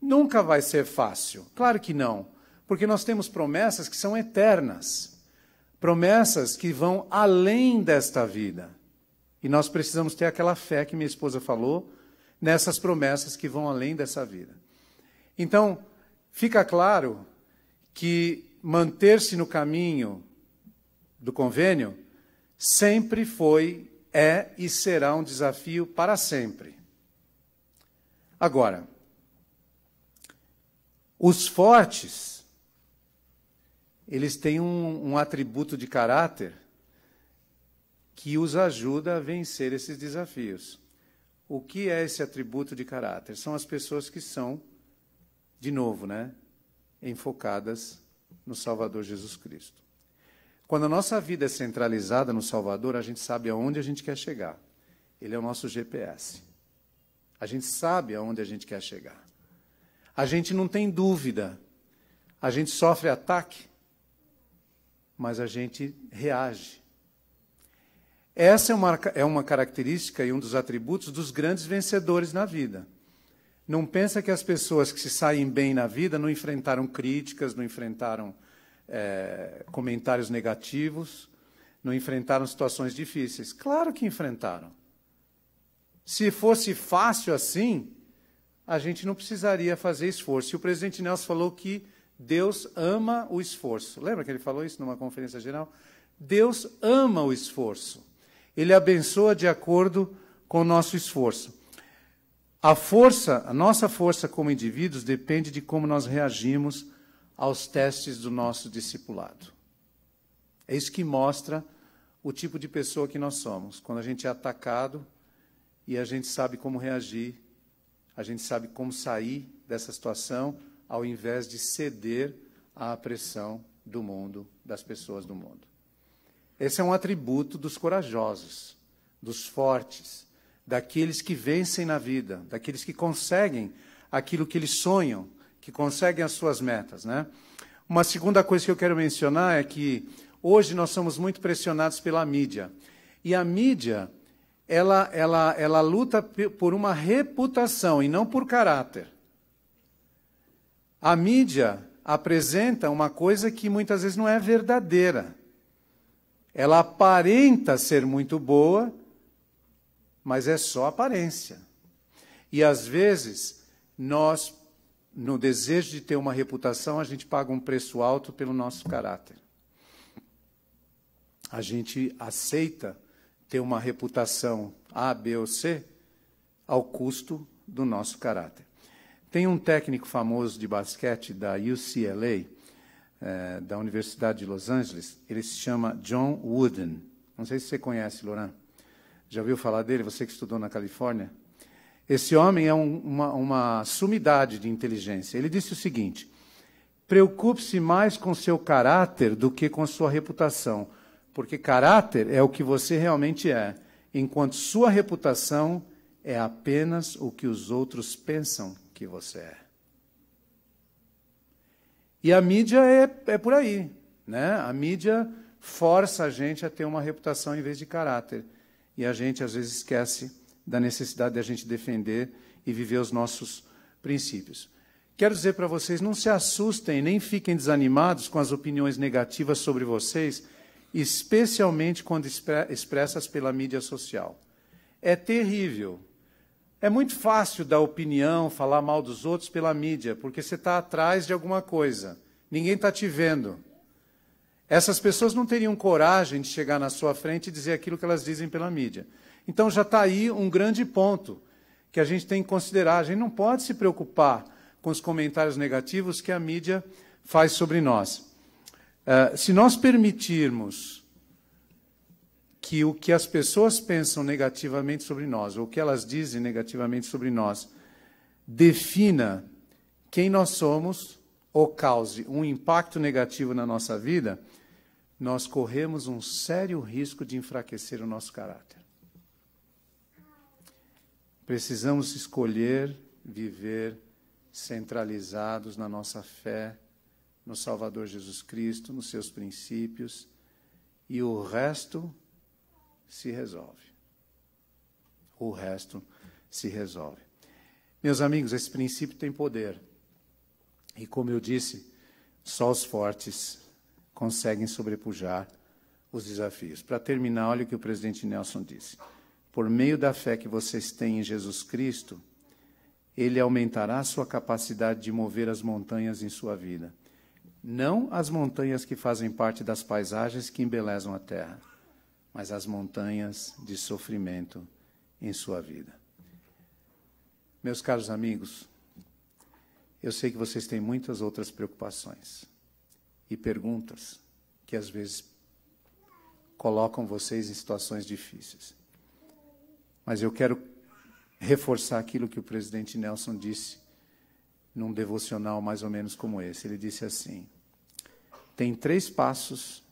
nunca vai ser fácil. Claro que não. Porque nós temos promessas que são eternas. Promessas que vão além desta vida. E nós precisamos ter aquela fé que minha esposa falou nessas promessas que vão além dessa vida. Então, fica claro que manter-se no caminho do convênio sempre foi, é e será um desafio para sempre. Agora, os fortes, eles têm um, um atributo de caráter que os ajuda a vencer esses desafios. O que é esse atributo de caráter? São as pessoas que são de novo, né? Enfocadas no Salvador Jesus Cristo. Quando a nossa vida é centralizada no Salvador, a gente sabe aonde a gente quer chegar. Ele é o nosso GPS. A gente sabe aonde a gente quer chegar. A gente não tem dúvida. A gente sofre ataque, mas a gente reage. Essa é uma, é uma característica e um dos atributos dos grandes vencedores na vida. Não pensa que as pessoas que se saem bem na vida não enfrentaram críticas, não enfrentaram é, comentários negativos, não enfrentaram situações difíceis. Claro que enfrentaram. Se fosse fácil assim, a gente não precisaria fazer esforço. E o presidente Nelson falou que Deus ama o esforço. Lembra que ele falou isso numa conferência geral? Deus ama o esforço. Ele abençoa de acordo com o nosso esforço. A força, a nossa força como indivíduos depende de como nós reagimos aos testes do nosso discipulado. É isso que mostra o tipo de pessoa que nós somos. Quando a gente é atacado e a gente sabe como reagir, a gente sabe como sair dessa situação, ao invés de ceder à pressão do mundo, das pessoas do mundo. Esse é um atributo dos corajosos, dos fortes, daqueles que vencem na vida, daqueles que conseguem aquilo que eles sonham, que conseguem as suas metas, né? Uma segunda coisa que eu quero mencionar é que hoje nós somos muito pressionados pela mídia. E a mídia, ela, ela, ela luta por uma reputação e não por caráter. A mídia apresenta uma coisa que muitas vezes não é verdadeira. Ela aparenta ser muito boa, mas é só aparência. E às vezes, nós, no desejo de ter uma reputação, a gente paga um preço alto pelo nosso caráter. A gente aceita ter uma reputação A, B ou C ao custo do nosso caráter. Tem um técnico famoso de basquete da UCLA, eh, da Universidade de Los Angeles, ele se chama John Wooden. Não sei se você conhece, Laurent. Já ouviu falar dele? Você que estudou na Califórnia? Esse homem é um, uma, uma sumidade de inteligência. Ele disse o seguinte: preocupe-se mais com seu caráter do que com sua reputação, porque caráter é o que você realmente é, enquanto sua reputação é apenas o que os outros pensam que você é. E a mídia é, é por aí, né? A mídia força a gente a ter uma reputação em vez de caráter e a gente às vezes esquece da necessidade de a gente defender e viver os nossos princípios. Quero dizer para vocês, não se assustem, nem fiquem desanimados com as opiniões negativas sobre vocês, especialmente quando expressas pela mídia social. É terrível. É muito fácil dar opinião, falar mal dos outros pela mídia, porque você está atrás de alguma coisa. Ninguém está te vendo. Essas pessoas não teriam coragem de chegar na sua frente e dizer aquilo que elas dizem pela mídia. Então já está aí um grande ponto que a gente tem que considerar. A gente não pode se preocupar com os comentários negativos que a mídia faz sobre nós. Uh, se nós permitirmos que o que as pessoas pensam negativamente sobre nós, ou o que elas dizem negativamente sobre nós, defina quem nós somos ou cause um impacto negativo na nossa vida, nós corremos um sério risco de enfraquecer o nosso caráter. Precisamos escolher viver centralizados na nossa fé, no Salvador Jesus Cristo, nos seus princípios, e o resto se resolve. O resto se resolve. Meus amigos, esse princípio tem poder. E como eu disse, só os fortes conseguem sobrepujar os desafios. Para terminar, olha o que o presidente Nelson disse. Por meio da fé que vocês têm em Jesus Cristo, ele aumentará a sua capacidade de mover as montanhas em sua vida. Não as montanhas que fazem parte das paisagens que embelezam a terra, mas as montanhas de sofrimento em sua vida. Meus caros amigos, eu sei que vocês têm muitas outras preocupações e perguntas que às vezes colocam vocês em situações difíceis. Mas eu quero reforçar aquilo que o presidente Nelson disse num devocional mais ou menos como esse. Ele disse assim: tem três passos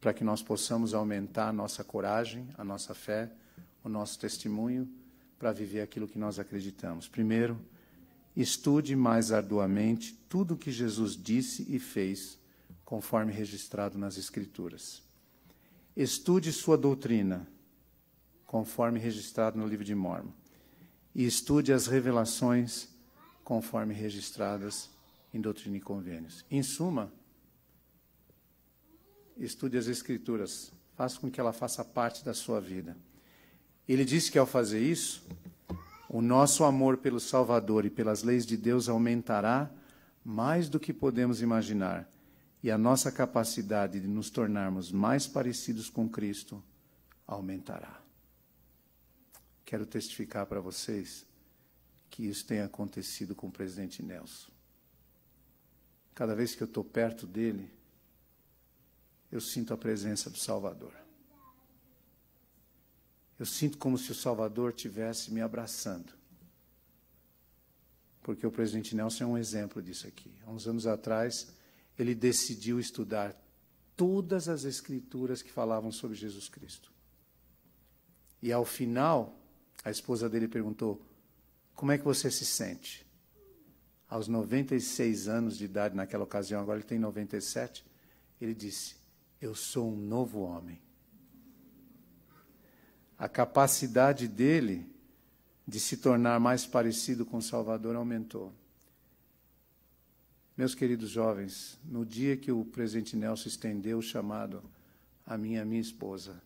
para que nós possamos aumentar a nossa coragem, a nossa fé, o nosso testemunho para viver aquilo que nós acreditamos. Primeiro, estude mais arduamente tudo o que Jesus disse e fez conforme registrado nas Escrituras. Estude sua doutrina, conforme registrado no livro de Mormon. E estude as revelações, conforme registradas em Doutrina e Convênios. Em suma, estude as Escrituras, faça com que ela faça parte da sua vida. Ele disse que ao fazer isso, o nosso amor pelo Salvador e pelas leis de Deus aumentará mais do que podemos imaginar e a nossa capacidade de nos tornarmos mais parecidos com Cristo aumentará. Quero testificar para vocês que isso tem acontecido com o presidente Nelson. Cada vez que eu estou perto dele, eu sinto a presença do Salvador. Eu sinto como se o Salvador tivesse me abraçando. Porque o presidente Nelson é um exemplo disso aqui. Há uns anos atrás, ele decidiu estudar todas as escrituras que falavam sobre Jesus Cristo. E ao final, a esposa dele perguntou: Como é que você se sente? Aos 96 anos de idade, naquela ocasião, agora ele tem 97, ele disse: Eu sou um novo homem. A capacidade dele de se tornar mais parecido com o Salvador aumentou. Meus queridos jovens, no dia que o presidente Nelson estendeu o chamado a mim e a minha esposa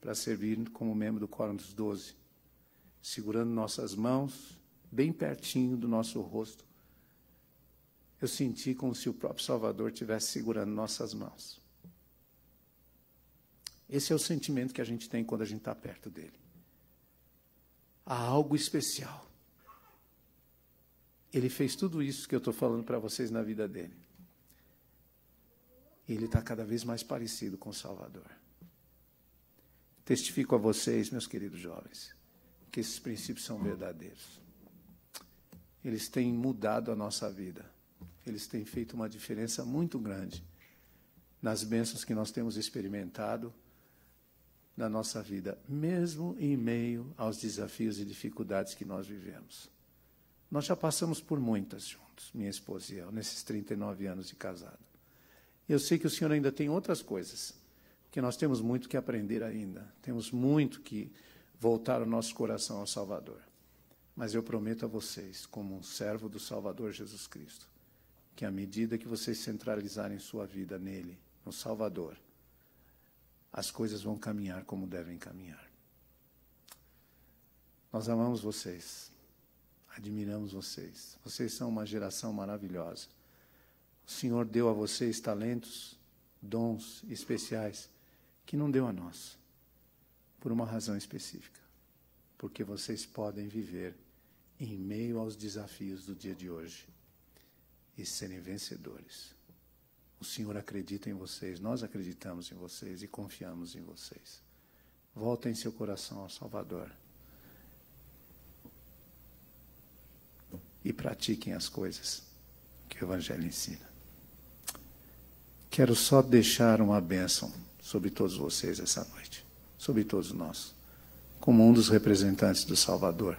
para servir como membro do Quórum dos Doze, segurando nossas mãos bem pertinho do nosso rosto, eu senti como se o próprio Salvador estivesse segurando nossas mãos. Esse é o sentimento que a gente tem quando a gente está perto dele. Há algo especial. Ele fez tudo isso que eu estou falando para vocês na vida dele. E ele está cada vez mais parecido com o Salvador. Testifico a vocês, meus queridos jovens, que esses princípios são verdadeiros. Eles têm mudado a nossa vida. Eles têm feito uma diferença muito grande nas bênçãos que nós temos experimentado na nossa vida, mesmo em meio aos desafios e dificuldades que nós vivemos. Nós já passamos por muitas juntos, minha esposa e eu, nesses 39 anos de casado. Eu sei que o senhor ainda tem outras coisas, que nós temos muito que aprender ainda. Temos muito que voltar o nosso coração ao Salvador. Mas eu prometo a vocês, como um servo do Salvador Jesus Cristo, que à medida que vocês centralizarem sua vida nele, no Salvador, as coisas vão caminhar como devem caminhar. Nós amamos vocês. Admiramos vocês. Vocês são uma geração maravilhosa. O Senhor deu a vocês talentos, dons especiais que não deu a nós, por uma razão específica. Porque vocês podem viver em meio aos desafios do dia de hoje e serem vencedores. O Senhor acredita em vocês, nós acreditamos em vocês e confiamos em vocês. Voltem seu coração ao Salvador. e pratiquem as coisas que o Evangelho ensina. Quero só deixar uma bênção sobre todos vocês essa noite, sobre todos nós, como um dos representantes do Salvador.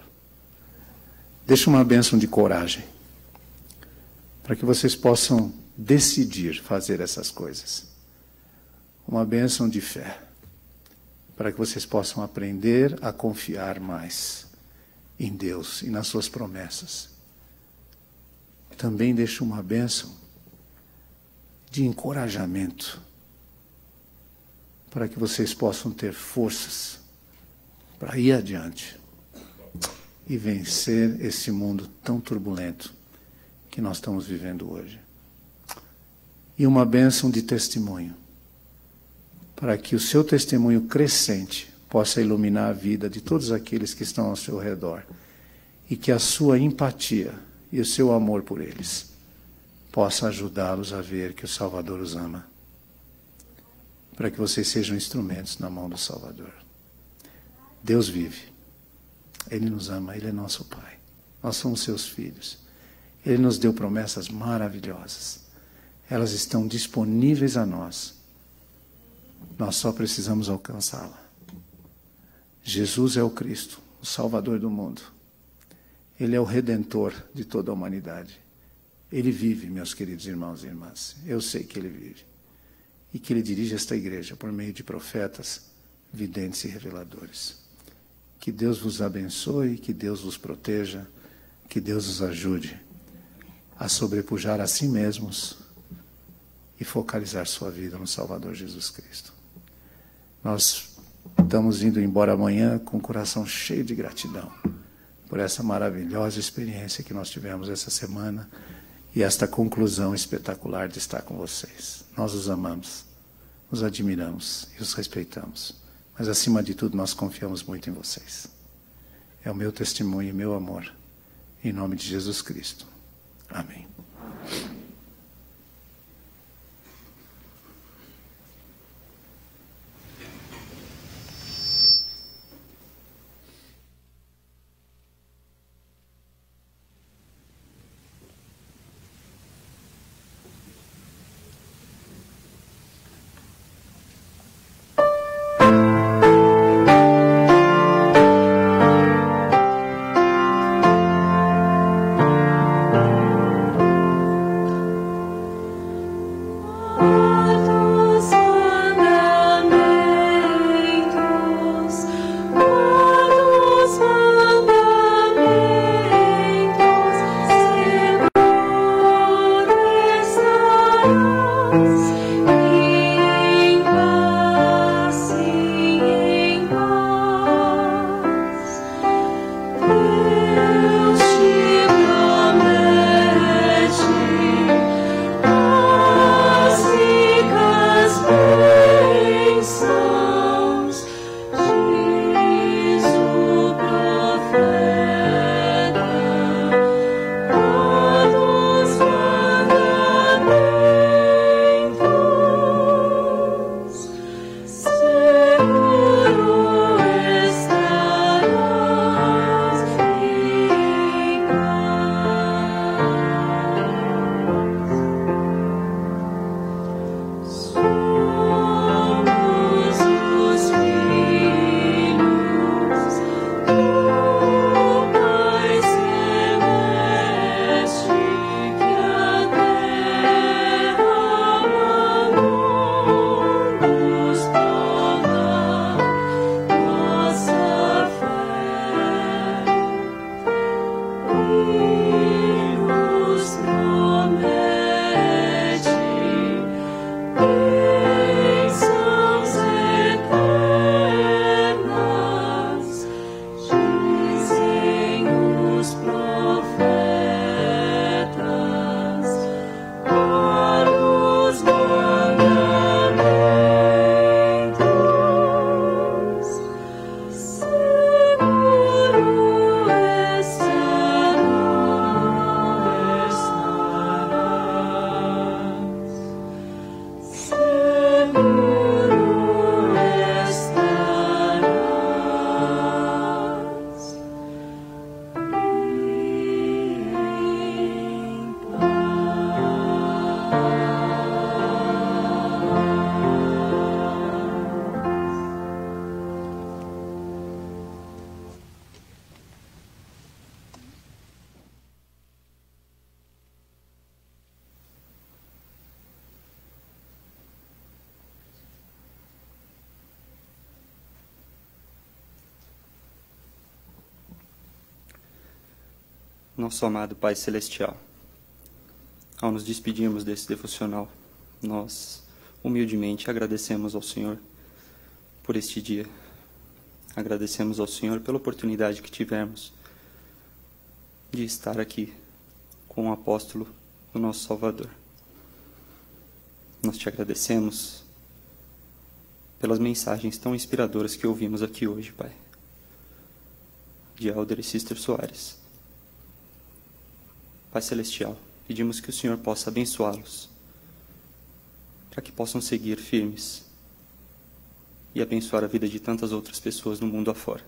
Deixo uma bênção de coragem, para que vocês possam decidir fazer essas coisas. Uma bênção de fé, para que vocês possam aprender a confiar mais em Deus e nas suas promessas também deixa uma bênção de encorajamento para que vocês possam ter forças para ir adiante e vencer esse mundo tão turbulento que nós estamos vivendo hoje. E uma bênção de testemunho, para que o seu testemunho crescente possa iluminar a vida de todos aqueles que estão ao seu redor e que a sua empatia e o seu amor por eles possa ajudá-los a ver que o Salvador os ama, para que vocês sejam instrumentos na mão do Salvador. Deus vive. Ele nos ama, ele é nosso Pai. Nós somos seus filhos. Ele nos deu promessas maravilhosas. Elas estão disponíveis a nós. Nós só precisamos alcançá-la. Jesus é o Cristo, o Salvador do mundo. Ele é o redentor de toda a humanidade. Ele vive, meus queridos irmãos e irmãs. Eu sei que ele vive. E que ele dirige esta igreja por meio de profetas, videntes e reveladores. Que Deus vos abençoe, que Deus vos proteja, que Deus os ajude a sobrepujar a si mesmos e focalizar sua vida no Salvador Jesus Cristo. Nós estamos indo embora amanhã com o coração cheio de gratidão por essa maravilhosa experiência que nós tivemos essa semana e esta conclusão espetacular de estar com vocês. Nós os amamos, os admiramos e os respeitamos, mas acima de tudo nós confiamos muito em vocês. É o meu testemunho e meu amor. Em nome de Jesus Cristo. Amém. nosso amado Pai Celestial. Ao nos despedirmos desse devocional, nós humildemente agradecemos ao Senhor por este dia. Agradecemos ao Senhor pela oportunidade que tivemos de estar aqui com o apóstolo, o nosso Salvador. Nós te agradecemos pelas mensagens tão inspiradoras que ouvimos aqui hoje, Pai. De Alder e Sister Soares. Pai Celestial, pedimos que o Senhor possa abençoá-los, para que possam seguir firmes e abençoar a vida de tantas outras pessoas no mundo afora.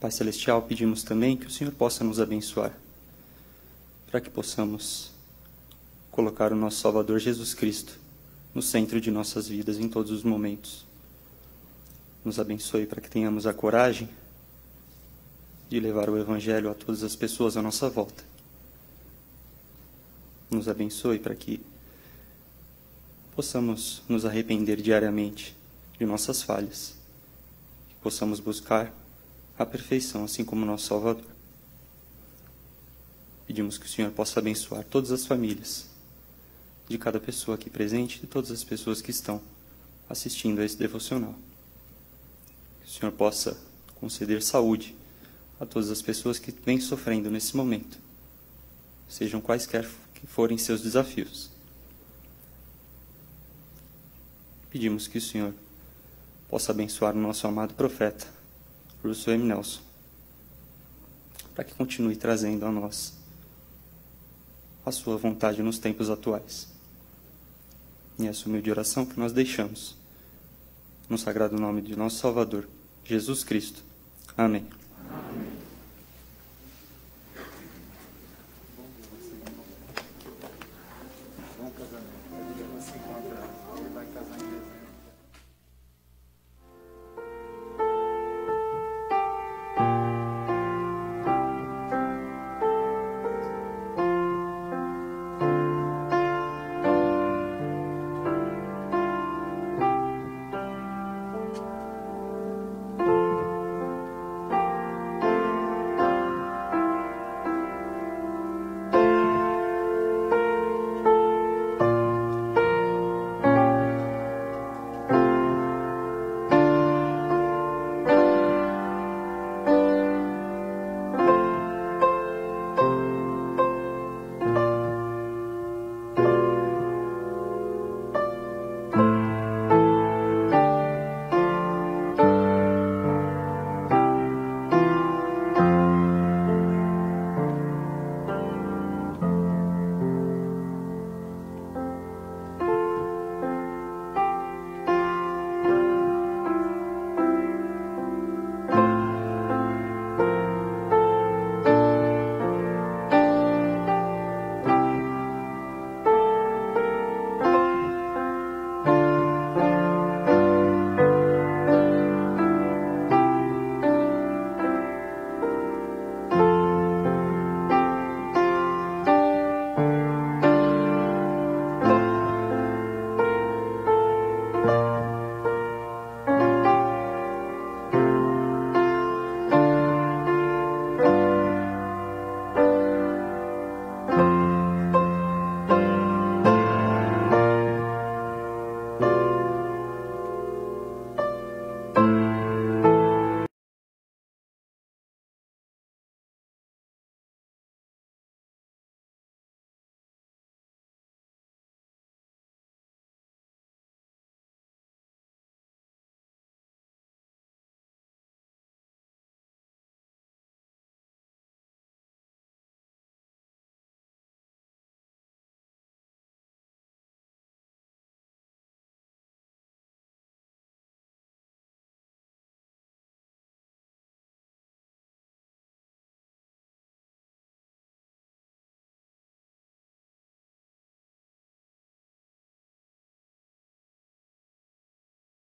Pai Celestial, pedimos também que o Senhor possa nos abençoar, para que possamos colocar o nosso Salvador Jesus Cristo no centro de nossas vidas em todos os momentos. Nos abençoe para que tenhamos a coragem de levar o Evangelho a todas as pessoas à nossa volta. Nos abençoe para que possamos nos arrepender diariamente de nossas falhas, que possamos buscar a perfeição, assim como nosso Salvador. Pedimos que o Senhor possa abençoar todas as famílias, de cada pessoa aqui presente e de todas as pessoas que estão assistindo a esse devocional. Que o Senhor possa conceder saúde a todas as pessoas que vêm sofrendo nesse momento, sejam quaisquer que forem seus desafios. Pedimos que o Senhor possa abençoar o nosso amado profeta, Russell M. Nelson, para que continue trazendo a nós a sua vontade nos tempos atuais. E essa humilde oração que nós deixamos, no sagrado nome de nosso Salvador, Jesus Cristo. Amém. Amen.